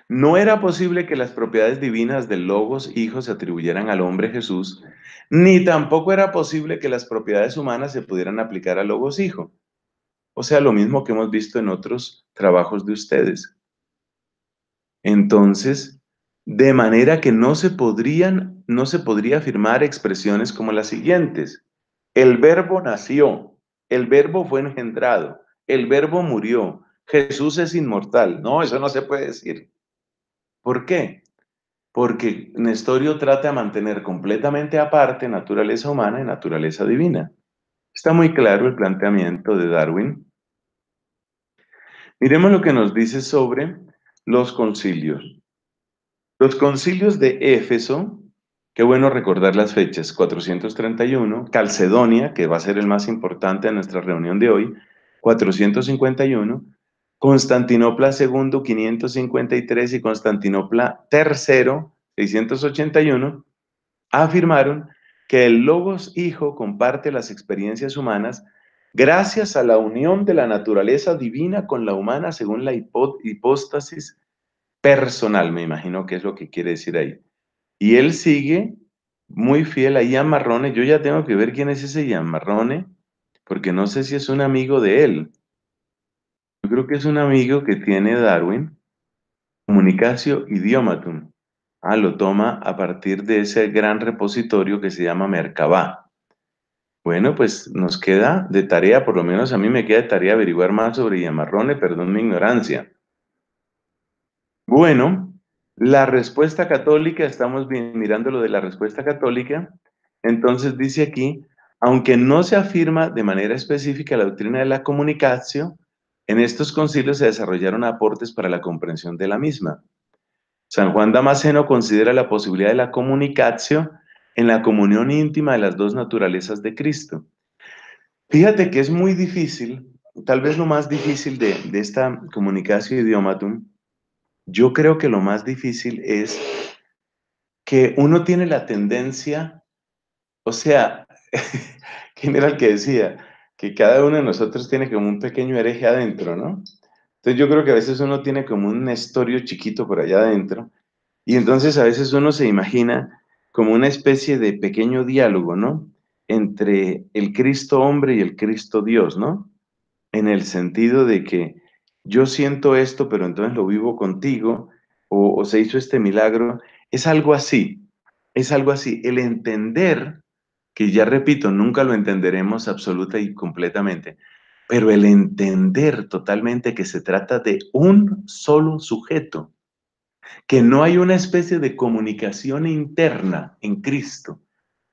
no era posible que las propiedades divinas del Logos Hijo se atribuyeran al hombre Jesús, ni tampoco era posible que las propiedades humanas se pudieran aplicar al Logos Hijo. O sea, lo mismo que hemos visto en otros trabajos de ustedes. Entonces, de manera que no se podrían, no se podría afirmar expresiones como las siguientes. El verbo nació, el verbo fue engendrado, el verbo murió, Jesús es inmortal. No, eso no se puede decir. ¿Por qué? Porque Nestorio trata de mantener completamente aparte naturaleza humana y naturaleza divina. Está muy claro el planteamiento de Darwin. Miremos lo que nos dice sobre los concilios. Los concilios de Éfeso, qué bueno recordar las fechas, 431, Calcedonia, que va a ser el más importante de nuestra reunión de hoy, 451, Constantinopla II 553 y Constantinopla III 681 afirmaron que el Logos Hijo comparte las experiencias humanas gracias a la unión de la naturaleza divina con la humana según la hipóstasis personal, me imagino que es lo que quiere decir ahí. Y él sigue muy fiel a Ian Marrone, yo ya tengo que ver quién es ese Ian Marrone, porque no sé si es un amigo de él, yo creo que es un amigo que tiene Darwin, Comunicatio Idiomatum. Ah, lo toma a partir de ese gran repositorio que se llama Mercabá Bueno, pues nos queda de tarea, por lo menos a mí me queda de tarea averiguar más sobre Yamarrone, perdón mi ignorancia. Bueno, la respuesta católica, estamos bien mirando lo de la respuesta católica, entonces dice aquí, aunque no se afirma de manera específica la doctrina de la comunicación, en estos concilios se desarrollaron aportes para la comprensión de la misma. San Juan Damasceno considera la posibilidad de la comunicatio en la comunión íntima de las dos naturalezas de Cristo. Fíjate que es muy difícil, tal vez lo más difícil de, esta comunicación idiomatum, yo creo que lo más difícil es que uno tiene la tendencia, o sea, ¿quién era el que decía? que cada uno de nosotros tiene como un pequeño hereje adentro, ¿no? Entonces yo creo que a veces uno tiene como un nestorio chiquito por allá adentro y entonces a veces uno se imagina como una especie de pequeño diálogo, ¿no? Entre el Cristo hombre y el Cristo Dios, ¿no? En el sentido de que yo siento esto, pero entonces lo vivo contigo, o, o se hizo este milagro, es algo así, es algo así. El entender que ya repito, nunca lo entenderemos absoluta y completamente, pero el entender totalmente que se trata de un solo sujeto, que no hay una especie de comunicación interna en Cristo,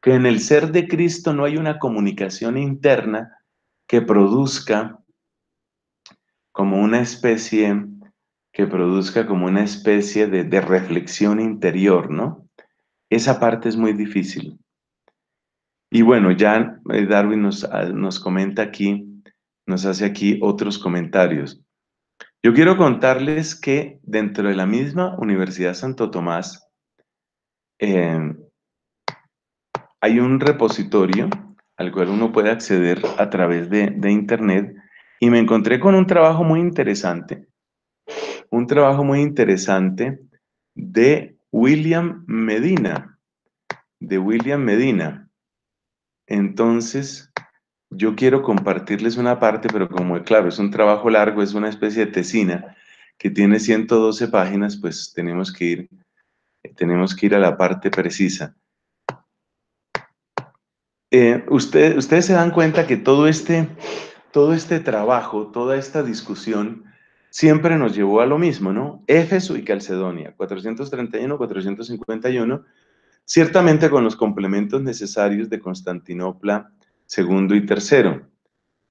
que en el ser de Cristo no hay una comunicación interna que produzca como una especie que produzca como una especie de, de reflexión interior, ¿no? Esa parte es muy difícil. Y bueno, ya eh, Darwin ah, nos, comenta aquí, nos hace aquí otros comentarios. Yo quiero contarles que dentro de la misma Universidad Santo Tomás em, hay un repositorio al cual uno puede acceder a través de, de Internet y me encontré con un trabajo muy interesante, un trabajo muy interesante de William Medina, de William Medina. Entonces, yo quiero compartirles una parte, pero como claro, es un trabajo largo, es una especie de tesina que tiene 112 páginas, pues tenemos que ir, tenemos que ir a la parte precisa. Eh, ustedes se dan cuenta que todo este, todo este trabajo, toda esta discusión, siempre nos llevó a lo mismo, ¿no? Éfeso y Calcedonia, 431, 451 ciertamente con los complementos necesarios de Constantinopla segundo y tercero.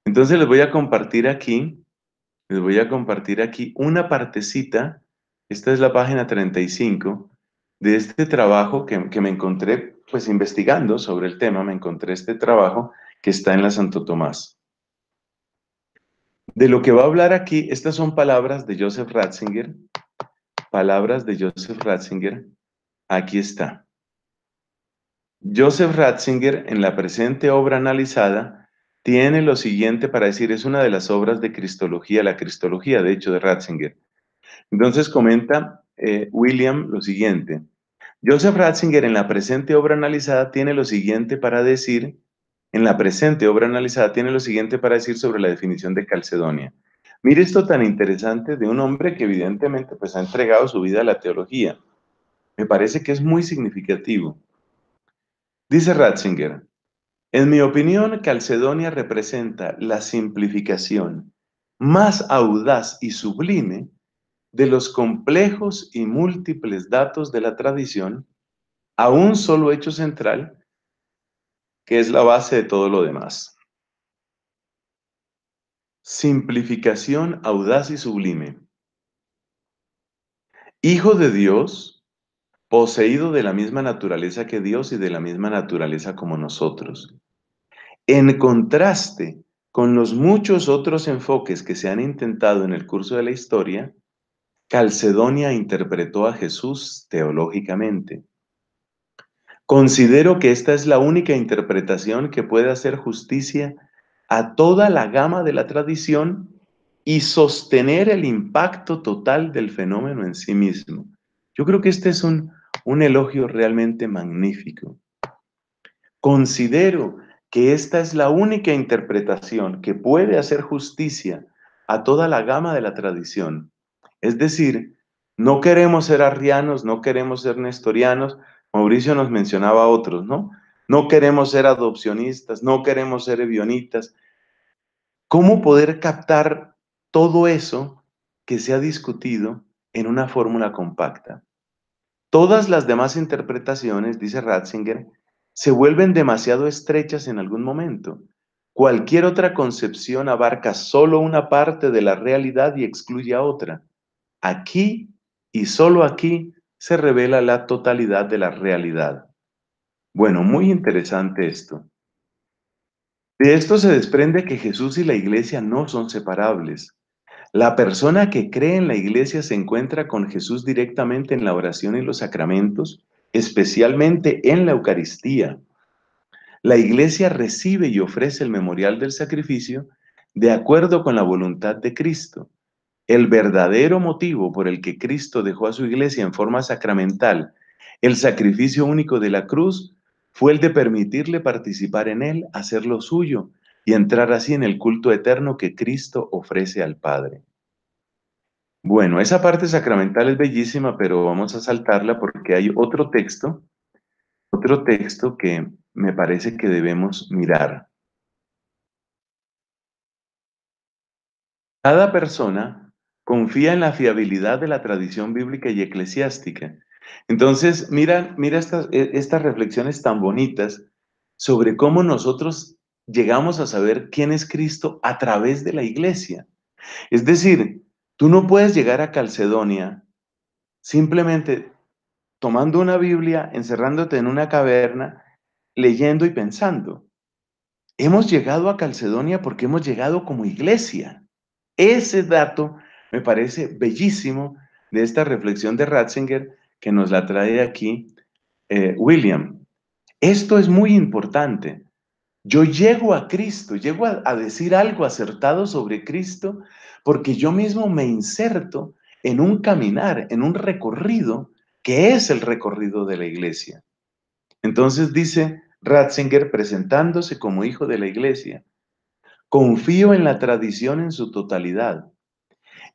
Entonces les voy a compartir aquí, les voy a compartir aquí una partecita, esta es la página 35, de este trabajo que, que me encontré, pues investigando sobre el tema, me encontré este trabajo que está en la Santo Tomás. De lo que va a hablar aquí, estas son palabras de Joseph Ratzinger, palabras de Joseph Ratzinger, aquí está. Joseph Ratzinger, en la presente obra analizada, tiene lo siguiente para decir, es una de las obras de Cristología, la Cristología, de hecho, de Ratzinger. Entonces comenta eh, William lo siguiente. Joseph Ratzinger en la presente obra analizada tiene lo siguiente para decir, en la presente obra analizada tiene lo siguiente para decir sobre la definición de Calcedonia. Mire esto tan interesante de un hombre que evidentemente pues ha entregado su vida a la teología. Me parece que es muy significativo. Dice Ratzinger, en mi opinión, Calcedonia representa la simplificación más audaz y sublime de los complejos y múltiples datos de la tradición a un solo hecho central, que es la base de todo lo demás. Simplificación audaz y sublime. Hijo de Dios, poseído de la misma naturaleza que Dios y de la misma naturaleza como nosotros. En contraste con los muchos otros enfoques que se han intentado en el curso de la historia, Calcedonia interpretó a Jesús teológicamente. Considero que esta es la única interpretación que puede hacer justicia a toda la gama de la tradición y sostener el impacto total del fenómeno en sí mismo. Yo creo que este es un un elogio realmente magnífico. Considero que esta es la única interpretación que puede hacer justicia a toda la gama de la tradición. Es decir, no queremos ser arrianos, no queremos ser nestorianos, Mauricio nos mencionaba a otros, ¿no? No queremos ser adopcionistas, no queremos ser evionitas. ¿Cómo poder captar todo eso que se ha discutido en una fórmula compacta? Todas las demás interpretaciones, dice Ratzinger, se vuelven demasiado estrechas en algún momento. Cualquier otra concepción abarca solo una parte de la realidad y excluye a otra. Aquí y solo aquí se revela la totalidad de la realidad. Bueno, muy interesante esto. De esto se desprende que Jesús y la iglesia no son separables. La persona que cree en la iglesia se encuentra con Jesús directamente en la oración y los sacramentos, especialmente en la Eucaristía. La iglesia recibe y ofrece el memorial del sacrificio de acuerdo con la voluntad de Cristo. El verdadero motivo por el que Cristo dejó a su iglesia en forma sacramental el sacrificio único de la cruz fue el de permitirle participar en él, hacerlo suyo y entrar así en el culto eterno que Cristo ofrece al Padre. Bueno, esa parte sacramental es bellísima, pero vamos a saltarla porque hay otro texto, otro texto que me parece que debemos mirar. Cada persona confía en la fiabilidad de la tradición bíblica y eclesiástica. Entonces, mira, mira estas, e, estas reflexiones tan bonitas sobre cómo nosotros llegamos a saber quién es Cristo a través de la iglesia. Es decir, tú no puedes llegar a Calcedonia simplemente tomando una Biblia, encerrándote en una caverna, leyendo y pensando. Hemos llegado a Calcedonia porque hemos llegado como iglesia. Ese dato me parece bellísimo de esta reflexión de Ratzinger que nos la trae aquí eh, William. Esto es muy importante yo llego a Cristo, llego a, decir algo acertado sobre Cristo porque yo mismo me inserto en un caminar, en un recorrido que es el recorrido de la iglesia. Entonces dice Ratzinger presentándose como hijo de la iglesia, confío en la tradición en su totalidad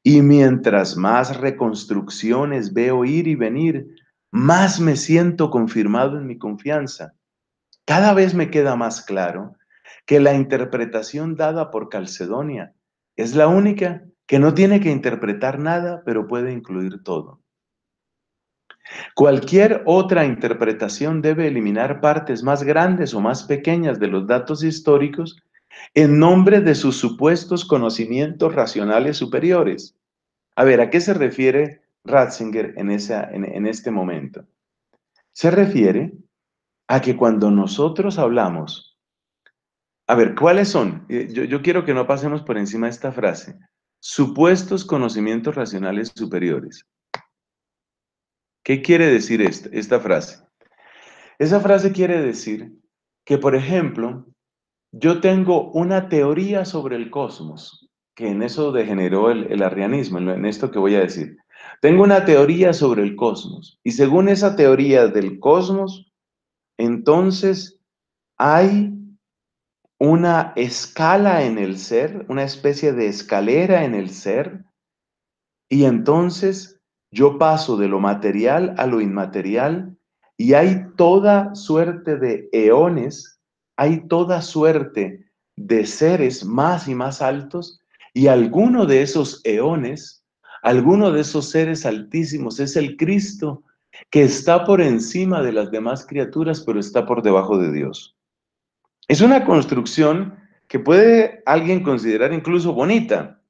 y mientras más reconstrucciones veo ir y venir, más me siento confirmado en mi confianza cada vez me queda más claro que la interpretación dada por Calcedonia es la única que no tiene que interpretar nada, pero puede incluir todo. Cualquier otra interpretación debe eliminar partes más grandes o más pequeñas de los datos históricos en nombre de sus supuestos conocimientos racionales superiores. A ver, ¿a qué se refiere Ratzinger en, esa, este momento? Se refiere a que cuando nosotros hablamos, a ver, ¿cuáles son? Eh, yo, quiero que no pasemos por encima de esta frase. Supuestos conocimientos racionales superiores. ¿Qué quiere decir este, esta, frase? Esa frase quiere decir que, por ejemplo, yo tengo una teoría sobre el cosmos, que en eso degeneró el, el arrianismo, en esto que voy a decir. Tengo una teoría sobre el cosmos y según esa teoría del cosmos, entonces, hay una escala en el ser, una especie de escalera en el ser, y entonces yo paso de lo material a lo inmaterial y hay toda suerte de eones, hay toda suerte de seres más y más altos, y alguno de esos eones, alguno de esos seres altísimos es el Cristo que está por encima de las demás criaturas, pero está por debajo de Dios. Es una construcción que puede alguien considerar incluso bonita,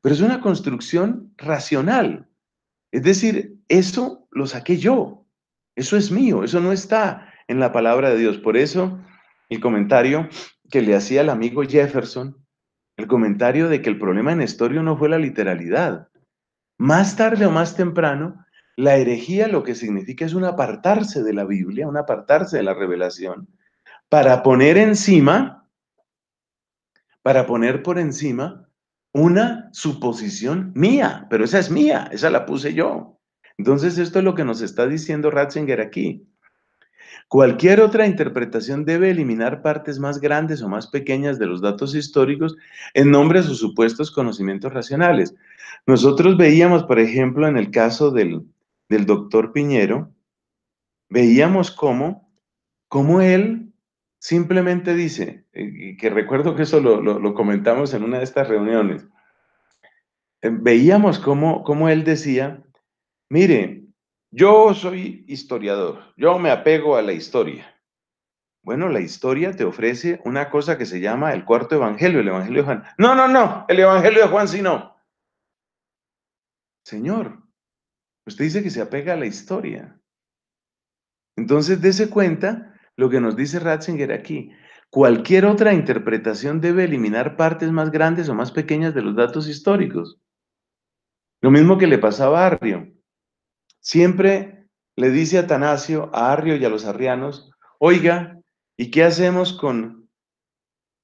pero es una construcción racional. Es decir, eso lo saqué yo, eso es mío, eso no está en la palabra de Dios. Por eso el comentario que le hacía el amigo Jefferson, el comentario de que el problema en Estorio no fue la literalidad. Más tarde o más temprano, la herejía lo que significa es un apartarse de la Biblia, un apartarse de la revelación, para poner encima, para poner por encima una suposición mía, pero esa es mía, esa la puse yo. Entonces esto es lo que nos está diciendo Ratzinger aquí. Cualquier otra interpretación debe eliminar partes más grandes o más pequeñas de los datos históricos en nombre de sus supuestos conocimientos racionales. Nosotros veíamos, por ejemplo, en el caso del, del doctor Piñero, veíamos cómo, cómo él simplemente dice, y que recuerdo que eso lo, comentamos en una de estas reuniones, eh, veíamos cómo, cómo él decía, mire, yo soy historiador, yo me apego a la historia. Bueno, la historia te ofrece una cosa que se llama el cuarto evangelio, el evangelio de Juan. No, no, no, el evangelio de Juan sí no. Señor, Usted dice que se apega a la historia. Entonces, dése cuenta lo que nos dice Ratzinger aquí. Cualquier otra interpretación debe eliminar partes más grandes o más pequeñas de los datos históricos. Lo mismo que le pasaba a Arrio. Siempre le dice a a Arrio y a los arrianos, oiga, ¿y qué hacemos con,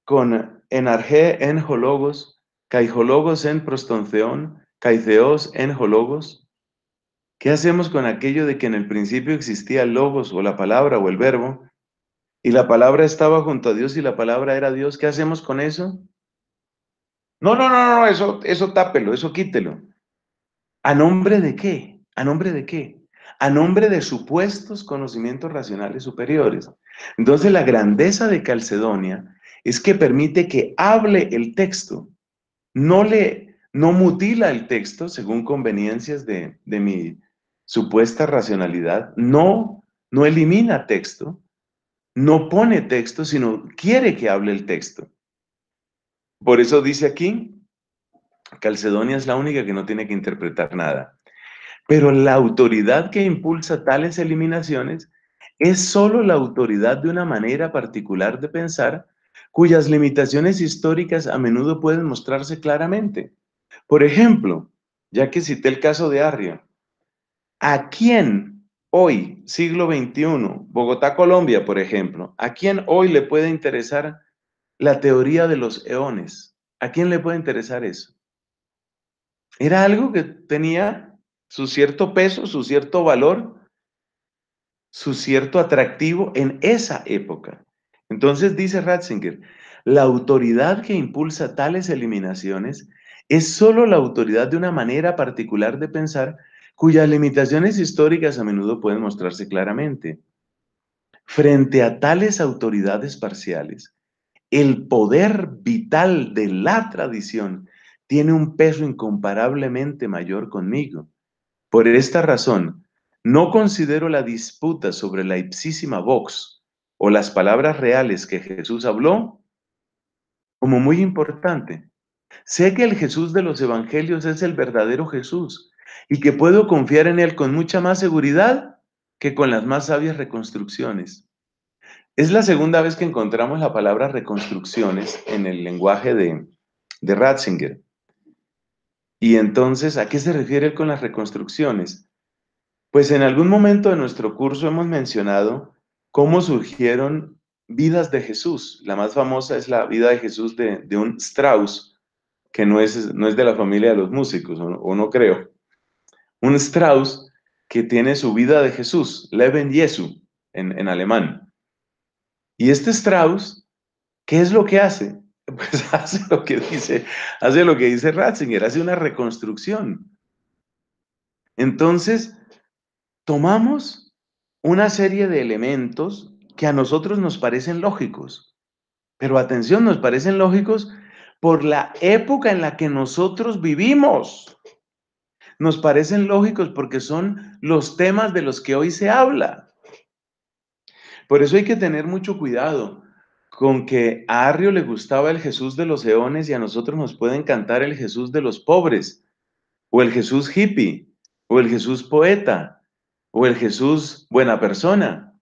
con enargé en hologos, caijologos en prostonceón, caiceos en hologos? ¿Qué hacemos con aquello de que en el principio existía el logos o la palabra o el verbo y la palabra estaba junto a Dios y la palabra era Dios? ¿Qué hacemos con eso? No, no, no, no, eso, eso tápelo, eso quítelo. ¿A nombre de qué? ¿A nombre de qué? A nombre de supuestos conocimientos racionales superiores. Entonces la grandeza de Calcedonia es que permite que hable el texto, no le no mutila el texto según conveniencias de, de mi supuesta racionalidad no, no elimina texto, no pone texto, sino quiere que hable el texto. Por eso dice aquí, Calcedonia es la única que no tiene que interpretar nada. Pero la autoridad que impulsa tales eliminaciones es sólo la autoridad de una manera particular de pensar cuyas limitaciones históricas a menudo pueden mostrarse claramente. Por ejemplo, ya que cité el caso de Arrio, ¿A quién hoy, siglo XXI, Bogotá, Colombia, por ejemplo, a quién hoy le puede interesar la teoría de los eones? ¿A quién le puede interesar eso? Era algo que tenía su cierto peso, su cierto valor, su cierto atractivo en esa época. Entonces dice Ratzinger, la autoridad que impulsa tales eliminaciones es solo la autoridad de una manera particular de pensar cuyas limitaciones históricas a menudo pueden mostrarse claramente. Frente a tales autoridades parciales, el poder vital de la tradición tiene un peso incomparablemente mayor conmigo. Por esta razón, no considero la disputa sobre la ipsísima vox o las palabras reales que Jesús habló como muy importante. Sé que el Jesús de los evangelios es el verdadero Jesús, y que puedo confiar en Él con mucha más seguridad que con las más sabias reconstrucciones. Es la segunda vez que encontramos la palabra reconstrucciones en el lenguaje de, Ratzinger. Y entonces, ¿a qué se refiere él con las reconstrucciones? Pues en algún momento de nuestro curso hemos mencionado cómo surgieron vidas de Jesús. La más famosa es la vida de Jesús de, un Strauss, que no es, no es de la familia de los músicos, o no creo un Strauss que tiene su vida de Jesús, Leben Jesu, en, alemán. Y este Strauss, ¿qué es lo que hace? Pues hace lo que dice, hace lo que dice Ratzinger, hace una reconstrucción. Entonces, tomamos una serie de elementos que a nosotros nos parecen lógicos. Pero atención, nos parecen lógicos por la época en la que nosotros vivimos nos parecen lógicos porque son los temas de los que hoy se habla. Por eso hay que tener mucho cuidado con que a Arrio le gustaba el Jesús de los eones y a nosotros nos puede encantar el Jesús de los pobres, o el Jesús hippie, o el Jesús poeta, o el Jesús buena persona.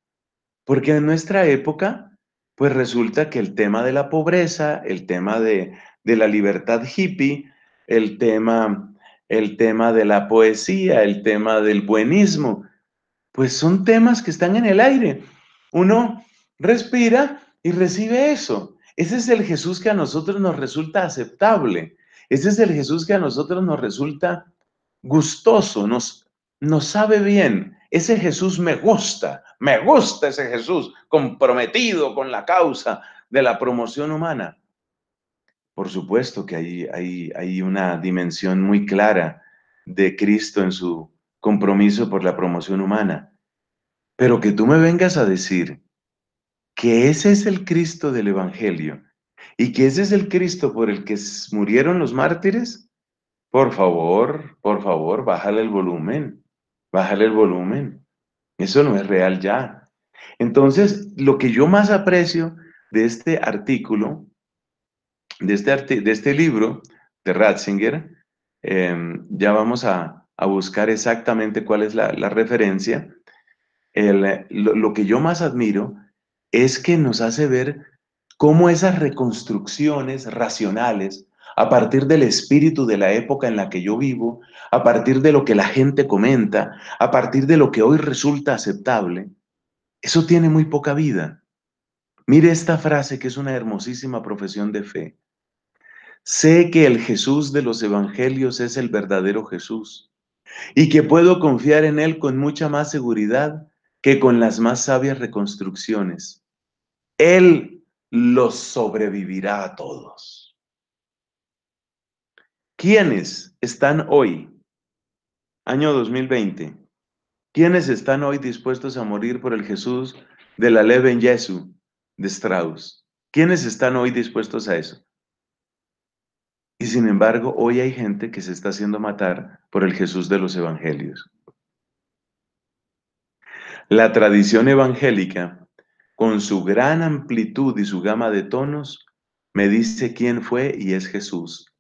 Porque en nuestra época, pues resulta que el tema de la pobreza, el tema de, de la libertad hippie, el tema el tema de la poesía, el tema del buenismo, pues son temas que están en el aire. Uno respira y recibe eso. Ese es el Jesús que a nosotros nos resulta aceptable. Ese es el Jesús que a nosotros nos resulta gustoso, nos, nos sabe bien. Ese Jesús me gusta, me gusta ese Jesús comprometido con la causa de la promoción humana por supuesto que hay, hay, hay una dimensión muy clara de Cristo en su compromiso por la promoción humana. Pero que tú me vengas a decir que ese es el Cristo del Evangelio y que ese es el Cristo por el que murieron los mártires, por favor, por favor, bájale el volumen, bájale el volumen. Eso no es real ya. Entonces, lo que yo más aprecio de este artículo de este, de este libro de Ratzinger, em, ya vamos a, buscar exactamente cuál es la, referencia. lo que yo más admiro es que nos hace ver cómo esas reconstrucciones racionales, a partir del espíritu de la época en la que yo vivo, a partir de lo que la gente comenta, a partir de lo que hoy resulta aceptable, eso tiene muy poca vida. Mire esta frase que es una hermosísima profesión de fe. Sé que el Jesús de los Evangelios es el verdadero Jesús y que puedo confiar en Él con mucha más seguridad que con las más sabias reconstrucciones. Él los sobrevivirá a todos. ¿Quiénes están hoy, año 2020? ¿Quiénes están hoy dispuestos a morir por el Jesús de la leve en Jesús? de Strauss. ¿Quiénes están hoy dispuestos a eso? Y sin embargo, hoy hay gente que se está haciendo matar por el Jesús de los Evangelios. La tradición evangélica, con su gran amplitud y su gama de tonos, me dice quién fue y es Jesús.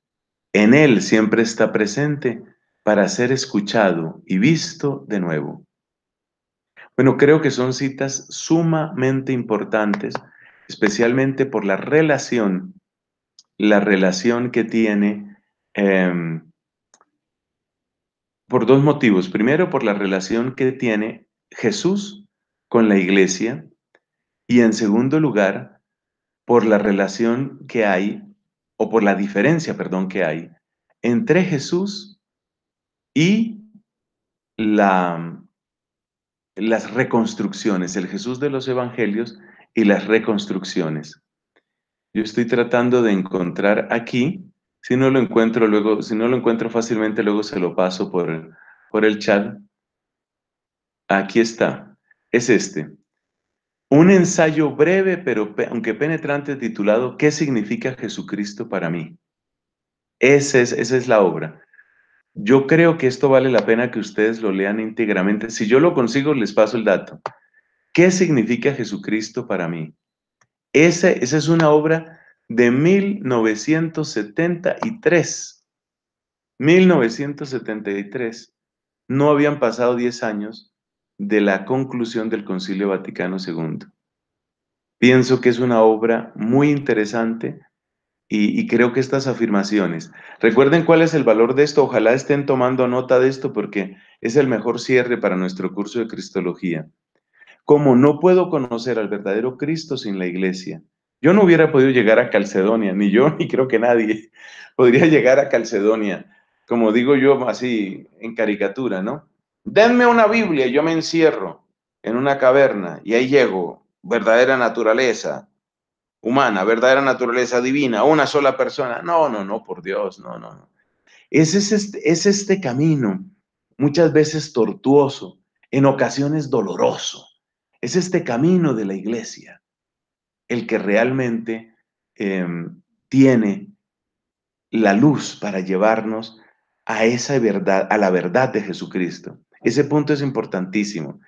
En él siempre está presente para ser escuchado y visto de nuevo. Bueno, creo que son citas sumamente importantes, especialmente por la relación, la relación que tiene, em, por dos motivos. Primero, por la relación que tiene Jesús con la iglesia y en segundo lugar, por la relación que hay, o por la diferencia, perdón, que hay entre Jesús y la las reconstrucciones, el Jesús de los Evangelios y las reconstrucciones. Yo estoy tratando de encontrar aquí, si no lo encuentro luego, si no lo encuentro fácilmente, luego se lo paso por, por el chat. Aquí está, es este. Un ensayo breve, pero aunque penetrante, titulado ¿Qué significa Jesucristo para mí? es, esa es la obra. Yo creo que esto vale la pena que ustedes lo lean íntegramente. Si yo lo consigo, les paso el dato. ¿Qué significa Jesucristo para mí? Esa, es una obra de 1973. 1973. No habían pasado 10 años de la conclusión del Concilio Vaticano II. Pienso que es una obra muy interesante y, creo que estas afirmaciones, recuerden cuál es el valor de esto, ojalá estén tomando nota de esto porque es el mejor cierre para nuestro curso de Cristología. Como no puedo conocer al verdadero Cristo sin la iglesia, yo no hubiera podido llegar a Calcedonia, ni yo, ni creo que nadie podría llegar a Calcedonia, como digo yo así en caricatura, ¿no? Denme una Biblia, yo me encierro en una caverna y ahí llego, verdadera naturaleza, humana, verdadera naturaleza divina, una sola persona. No, no, no, por Dios, no, no, no. Es, este, es este camino, muchas veces tortuoso, en ocasiones doloroso. Es este camino de la iglesia el que realmente em, tiene la luz para llevarnos a esa verdad, a la verdad de Jesucristo. Ese punto es importantísimo.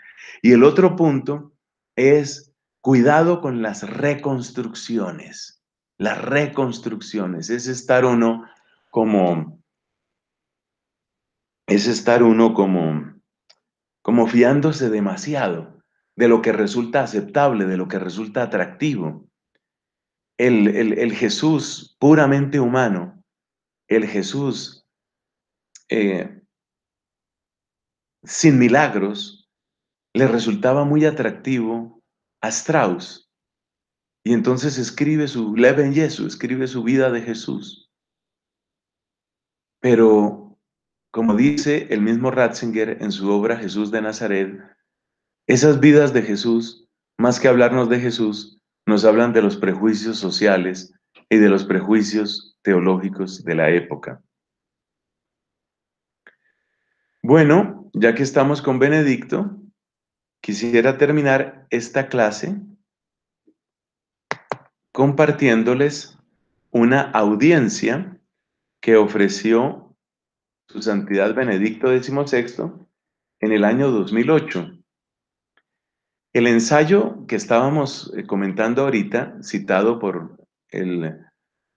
Y el otro punto es Cuidado con las reconstrucciones. Las reconstrucciones es estar uno como es estar uno como como fiándose demasiado de lo que resulta aceptable, de lo que resulta atractivo. El, el, Jesús puramente humano, el Jesús eh, sin milagros, le resultaba muy atractivo a Strauss y entonces escribe su Leben Jesu, escribe su vida de Jesús. Pero, como dice el mismo Ratzinger en su obra Jesús de Nazaret, esas vidas de Jesús, más que hablarnos de Jesús, nos hablan de los prejuicios sociales y de los prejuicios teológicos de la época. Bueno, ya que estamos con Benedicto, Quisiera terminar esta clase compartiéndoles una audiencia que ofreció su Santidad Benedicto XVI en el año 2008. El ensayo que estábamos eh, comentando ahorita, citado por el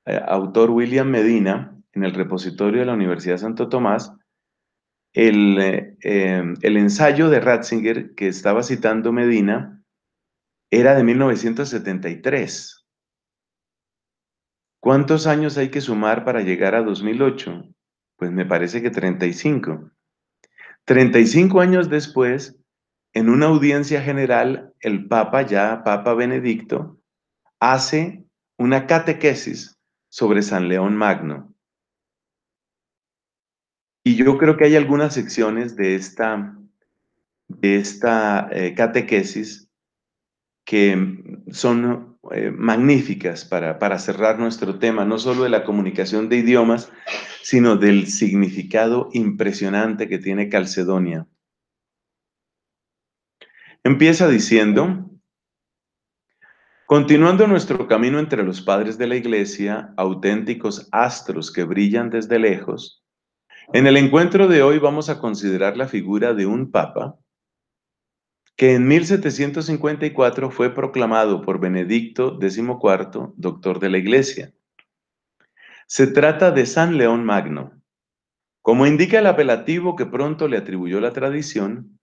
eh, autor William Medina en el repositorio de la Universidad Santo Tomás, eh, el, ensayo de Ratzinger que estaba citando Medina era de 1973. ¿Cuántos años hay que sumar para llegar a 2008? Pues me parece que 35. 35 años después, en una audiencia general, el Papa, ya Papa Benedicto, hace una catequesis sobre San León Magno. Y yo creo que hay algunas secciones de esta, de esta eh, catequesis que son eh, magníficas para, para cerrar nuestro tema, no solo de la comunicación de idiomas, sino del significado impresionante que tiene Calcedonia. Empieza diciendo, continuando nuestro camino entre los padres de la iglesia, auténticos astros que brillan desde lejos, en el encuentro de hoy vamos a considerar la figura de un papa que en 1754 fue proclamado por Benedicto XIV, doctor de la Iglesia. Se trata de San León Magno. Como indica el apelativo que pronto le atribuyó la tradición,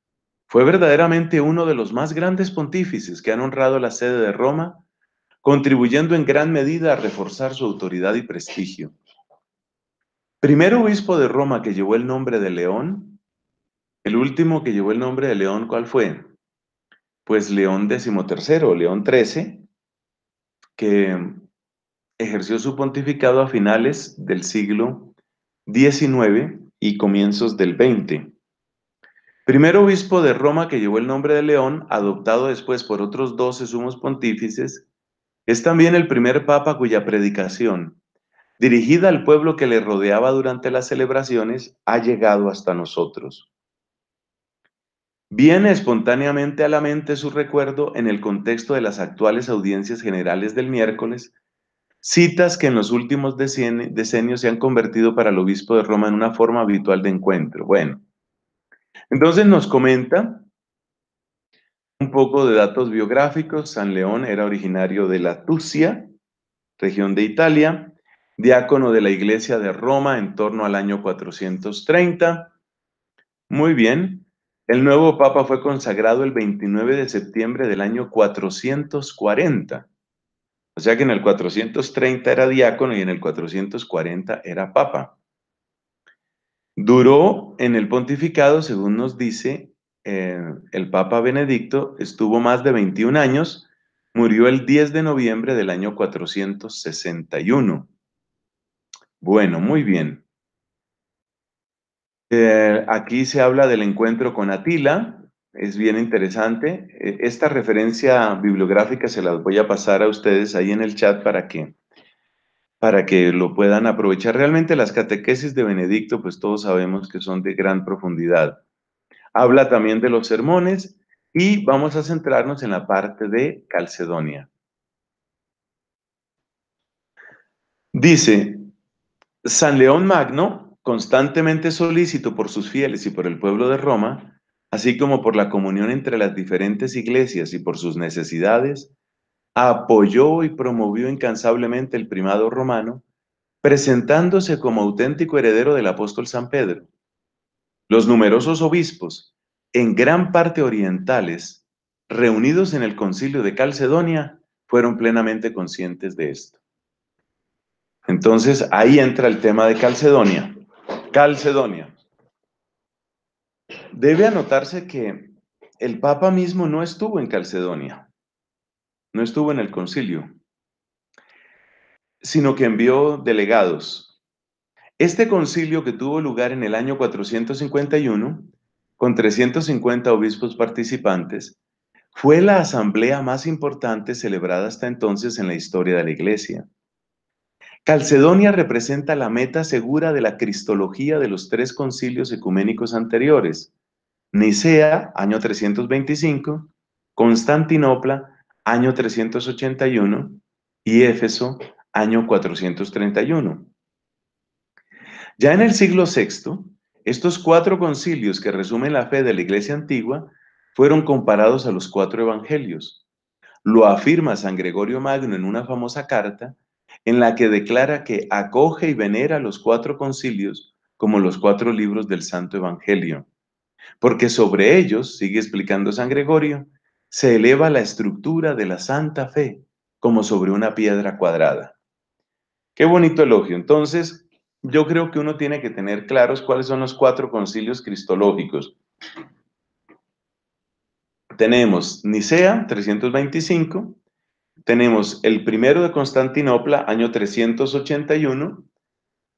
fue verdaderamente uno de los más grandes pontífices que han honrado la sede de Roma, contribuyendo en gran medida a reforzar su autoridad y prestigio primer obispo de Roma que llevó el nombre de León, el último que llevó el nombre de León, ¿cuál fue? Pues León XIII, León XIII, que ejerció su pontificado a finales del siglo XIX y comienzos del XX. Primer obispo de Roma que llevó el nombre de León, adoptado después por otros doce sumos pontífices, es también el primer papa cuya predicación dirigida al pueblo que le rodeaba durante las celebraciones, ha llegado hasta nosotros. Viene espontáneamente a la mente su recuerdo en el contexto de las actuales audiencias generales del miércoles, citas que en los últimos decenios se han convertido para el obispo de Roma en una forma habitual de encuentro. Bueno, entonces nos comenta un poco de datos biográficos. San León era originario de la Tusia, región de Italia diácono de la Iglesia de Roma en torno al año 430. Muy bien, el nuevo Papa fue consagrado el 29 de septiembre del año 440. O sea que en el 430 era diácono y en el 440 era Papa. Duró en el pontificado, según nos dice eh, el Papa Benedicto, estuvo más de 21 años, murió el 10 de noviembre del año 461. Bueno, muy bien. Eh, aquí se habla del encuentro con Atila, es bien interesante. Eh, esta referencia bibliográfica se las voy a pasar a ustedes ahí en el chat para que, para que lo puedan aprovechar. Realmente las catequesis de Benedicto, pues todos sabemos que son de gran profundidad. Habla también de los sermones y vamos a centrarnos en la parte de Calcedonia. Dice, San León Magno, constantemente solícito por sus fieles y por el pueblo de Roma, así como por la comunión entre las diferentes iglesias y por sus necesidades, apoyó y promovió incansablemente el primado romano, presentándose como auténtico heredero del apóstol San Pedro. Los numerosos obispos, en gran parte orientales, reunidos en el concilio de Calcedonia, fueron plenamente conscientes de esto. Entonces ahí entra el tema de Calcedonia. Calcedonia. Debe anotarse que el Papa mismo no estuvo en Calcedonia, no estuvo en el concilio, sino que envió delegados. Este concilio que tuvo lugar en el año 451, con 350 obispos participantes, fue la asamblea más importante celebrada hasta entonces en la historia de la Iglesia. Calcedonia representa la meta segura de la cristología de los tres concilios ecuménicos anteriores, Nicea, año 325, Constantinopla, año 381, y Éfeso, año 431. Ya en el siglo VI, estos cuatro concilios que resumen la fe de la Iglesia antigua fueron comparados a los cuatro evangelios. Lo afirma San Gregorio Magno en una famosa carta en la que declara que acoge y venera los cuatro concilios como los cuatro libros del Santo Evangelio, porque sobre ellos, sigue explicando San Gregorio, se eleva la estructura de la Santa Fe como sobre una piedra cuadrada. Qué bonito elogio. Entonces, yo creo que uno tiene que tener claros cuáles son los cuatro concilios cristológicos. Tenemos Nicea 325, tenemos el primero de Constantinopla, año 381,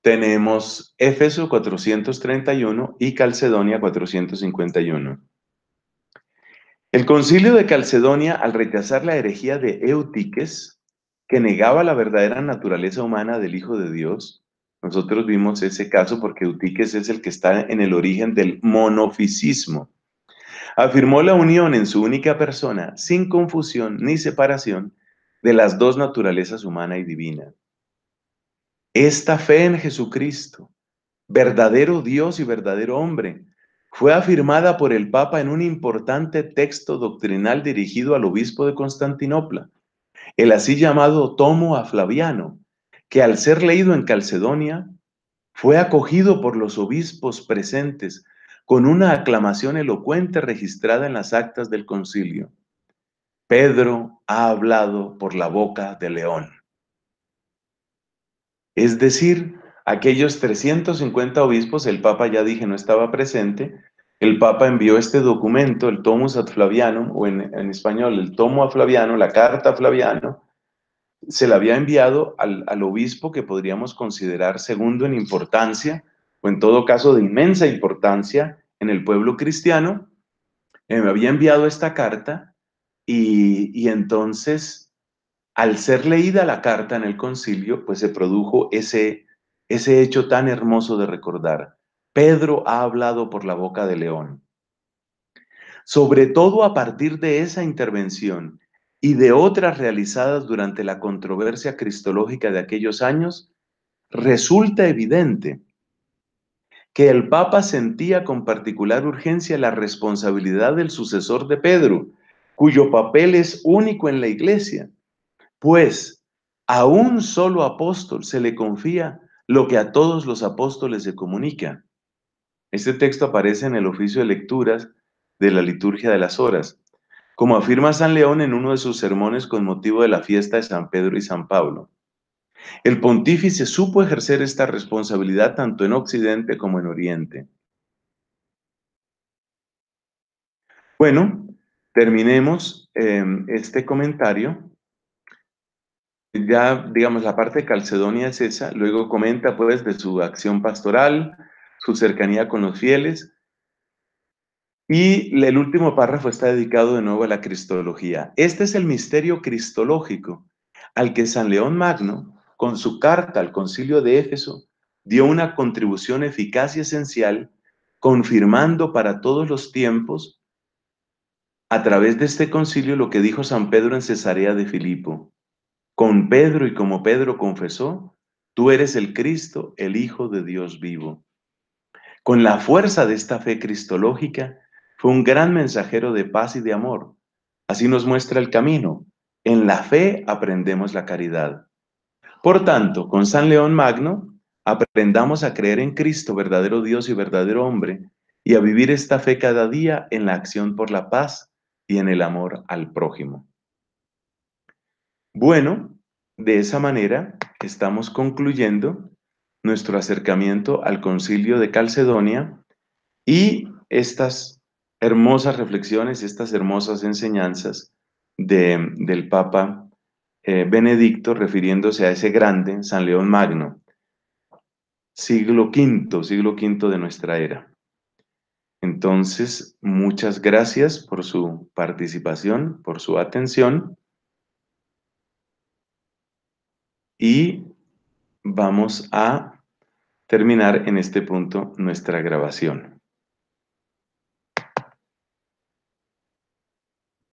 tenemos Éfeso 431 y Calcedonia 451. El concilio de Calcedonia, al rechazar la herejía de Eutiques, que negaba la verdadera naturaleza humana del Hijo de Dios, nosotros vimos ese caso porque Eutiques es el que está en el origen del monofisismo, afirmó la unión en su única persona, sin confusión ni separación, de las dos naturalezas humana y divina. Esta fe en Jesucristo, verdadero Dios y verdadero hombre, fue afirmada por el Papa en un importante texto doctrinal dirigido al obispo de Constantinopla, el así llamado Tomo a Flaviano, que al ser leído en Calcedonia, fue acogido por los obispos presentes con una aclamación elocuente registrada en las actas del concilio. Pedro ha hablado por la boca de león. Es decir, aquellos 350 obispos, el Papa ya dije no estaba presente, el Papa envió este documento, el Tomus ad Flaviano, o en, español, el Tomo a Flaviano, la Carta a Flaviano, se la había enviado al, obispo que podríamos considerar segundo en importancia, o en todo caso de inmensa importancia en el pueblo cristiano, eh, me había enviado esta carta y, entonces, al ser leída la carta en el concilio, pues se produjo ese, ese hecho tan hermoso de recordar. Pedro ha hablado por la boca de león. Sobre todo a partir de esa intervención y de otras realizadas durante la controversia cristológica de aquellos años, resulta evidente que el Papa sentía con particular urgencia la responsabilidad del sucesor de Pedro, cuyo papel es único en la iglesia, pues a un solo apóstol se le confía lo que a todos los apóstoles se comunica. Este texto aparece en el oficio de lecturas de la liturgia de las horas, como afirma San León en uno de sus sermones con motivo de la fiesta de San Pedro y San Pablo. El pontífice supo ejercer esta responsabilidad tanto en Occidente como en Oriente. Bueno, Terminemos eh, este comentario. Ya, digamos, la parte de Calcedonia es esa. Luego comenta, pues, de su acción pastoral, su cercanía con los fieles. Y el último párrafo está dedicado de nuevo a la cristología. Este es el misterio cristológico al que San León Magno, con su carta al concilio de Éfeso, dio una contribución eficaz y esencial, confirmando para todos los tiempos a través de este concilio lo que dijo San Pedro en Cesarea de Filipo. Con Pedro y como Pedro confesó, tú eres el Cristo, el Hijo de Dios vivo. Con la fuerza de esta fe cristológica, fue un gran mensajero de paz y de amor. Así nos muestra el camino. En la fe aprendemos la caridad. Por tanto, con San León Magno, aprendamos a creer en Cristo, verdadero Dios y verdadero hombre, y a vivir esta fe cada día en la acción por la paz y en el amor al prójimo. Bueno, de esa manera estamos concluyendo nuestro acercamiento al concilio de Calcedonia y estas hermosas reflexiones, estas hermosas enseñanzas del Papa eh, Benedicto refiriéndose a ese grande San León Magno, siglo V, siglo V de nuestra era. Entonces, muchas gracias por su participación, por su atención. Y vamos a terminar en este punto nuestra grabación.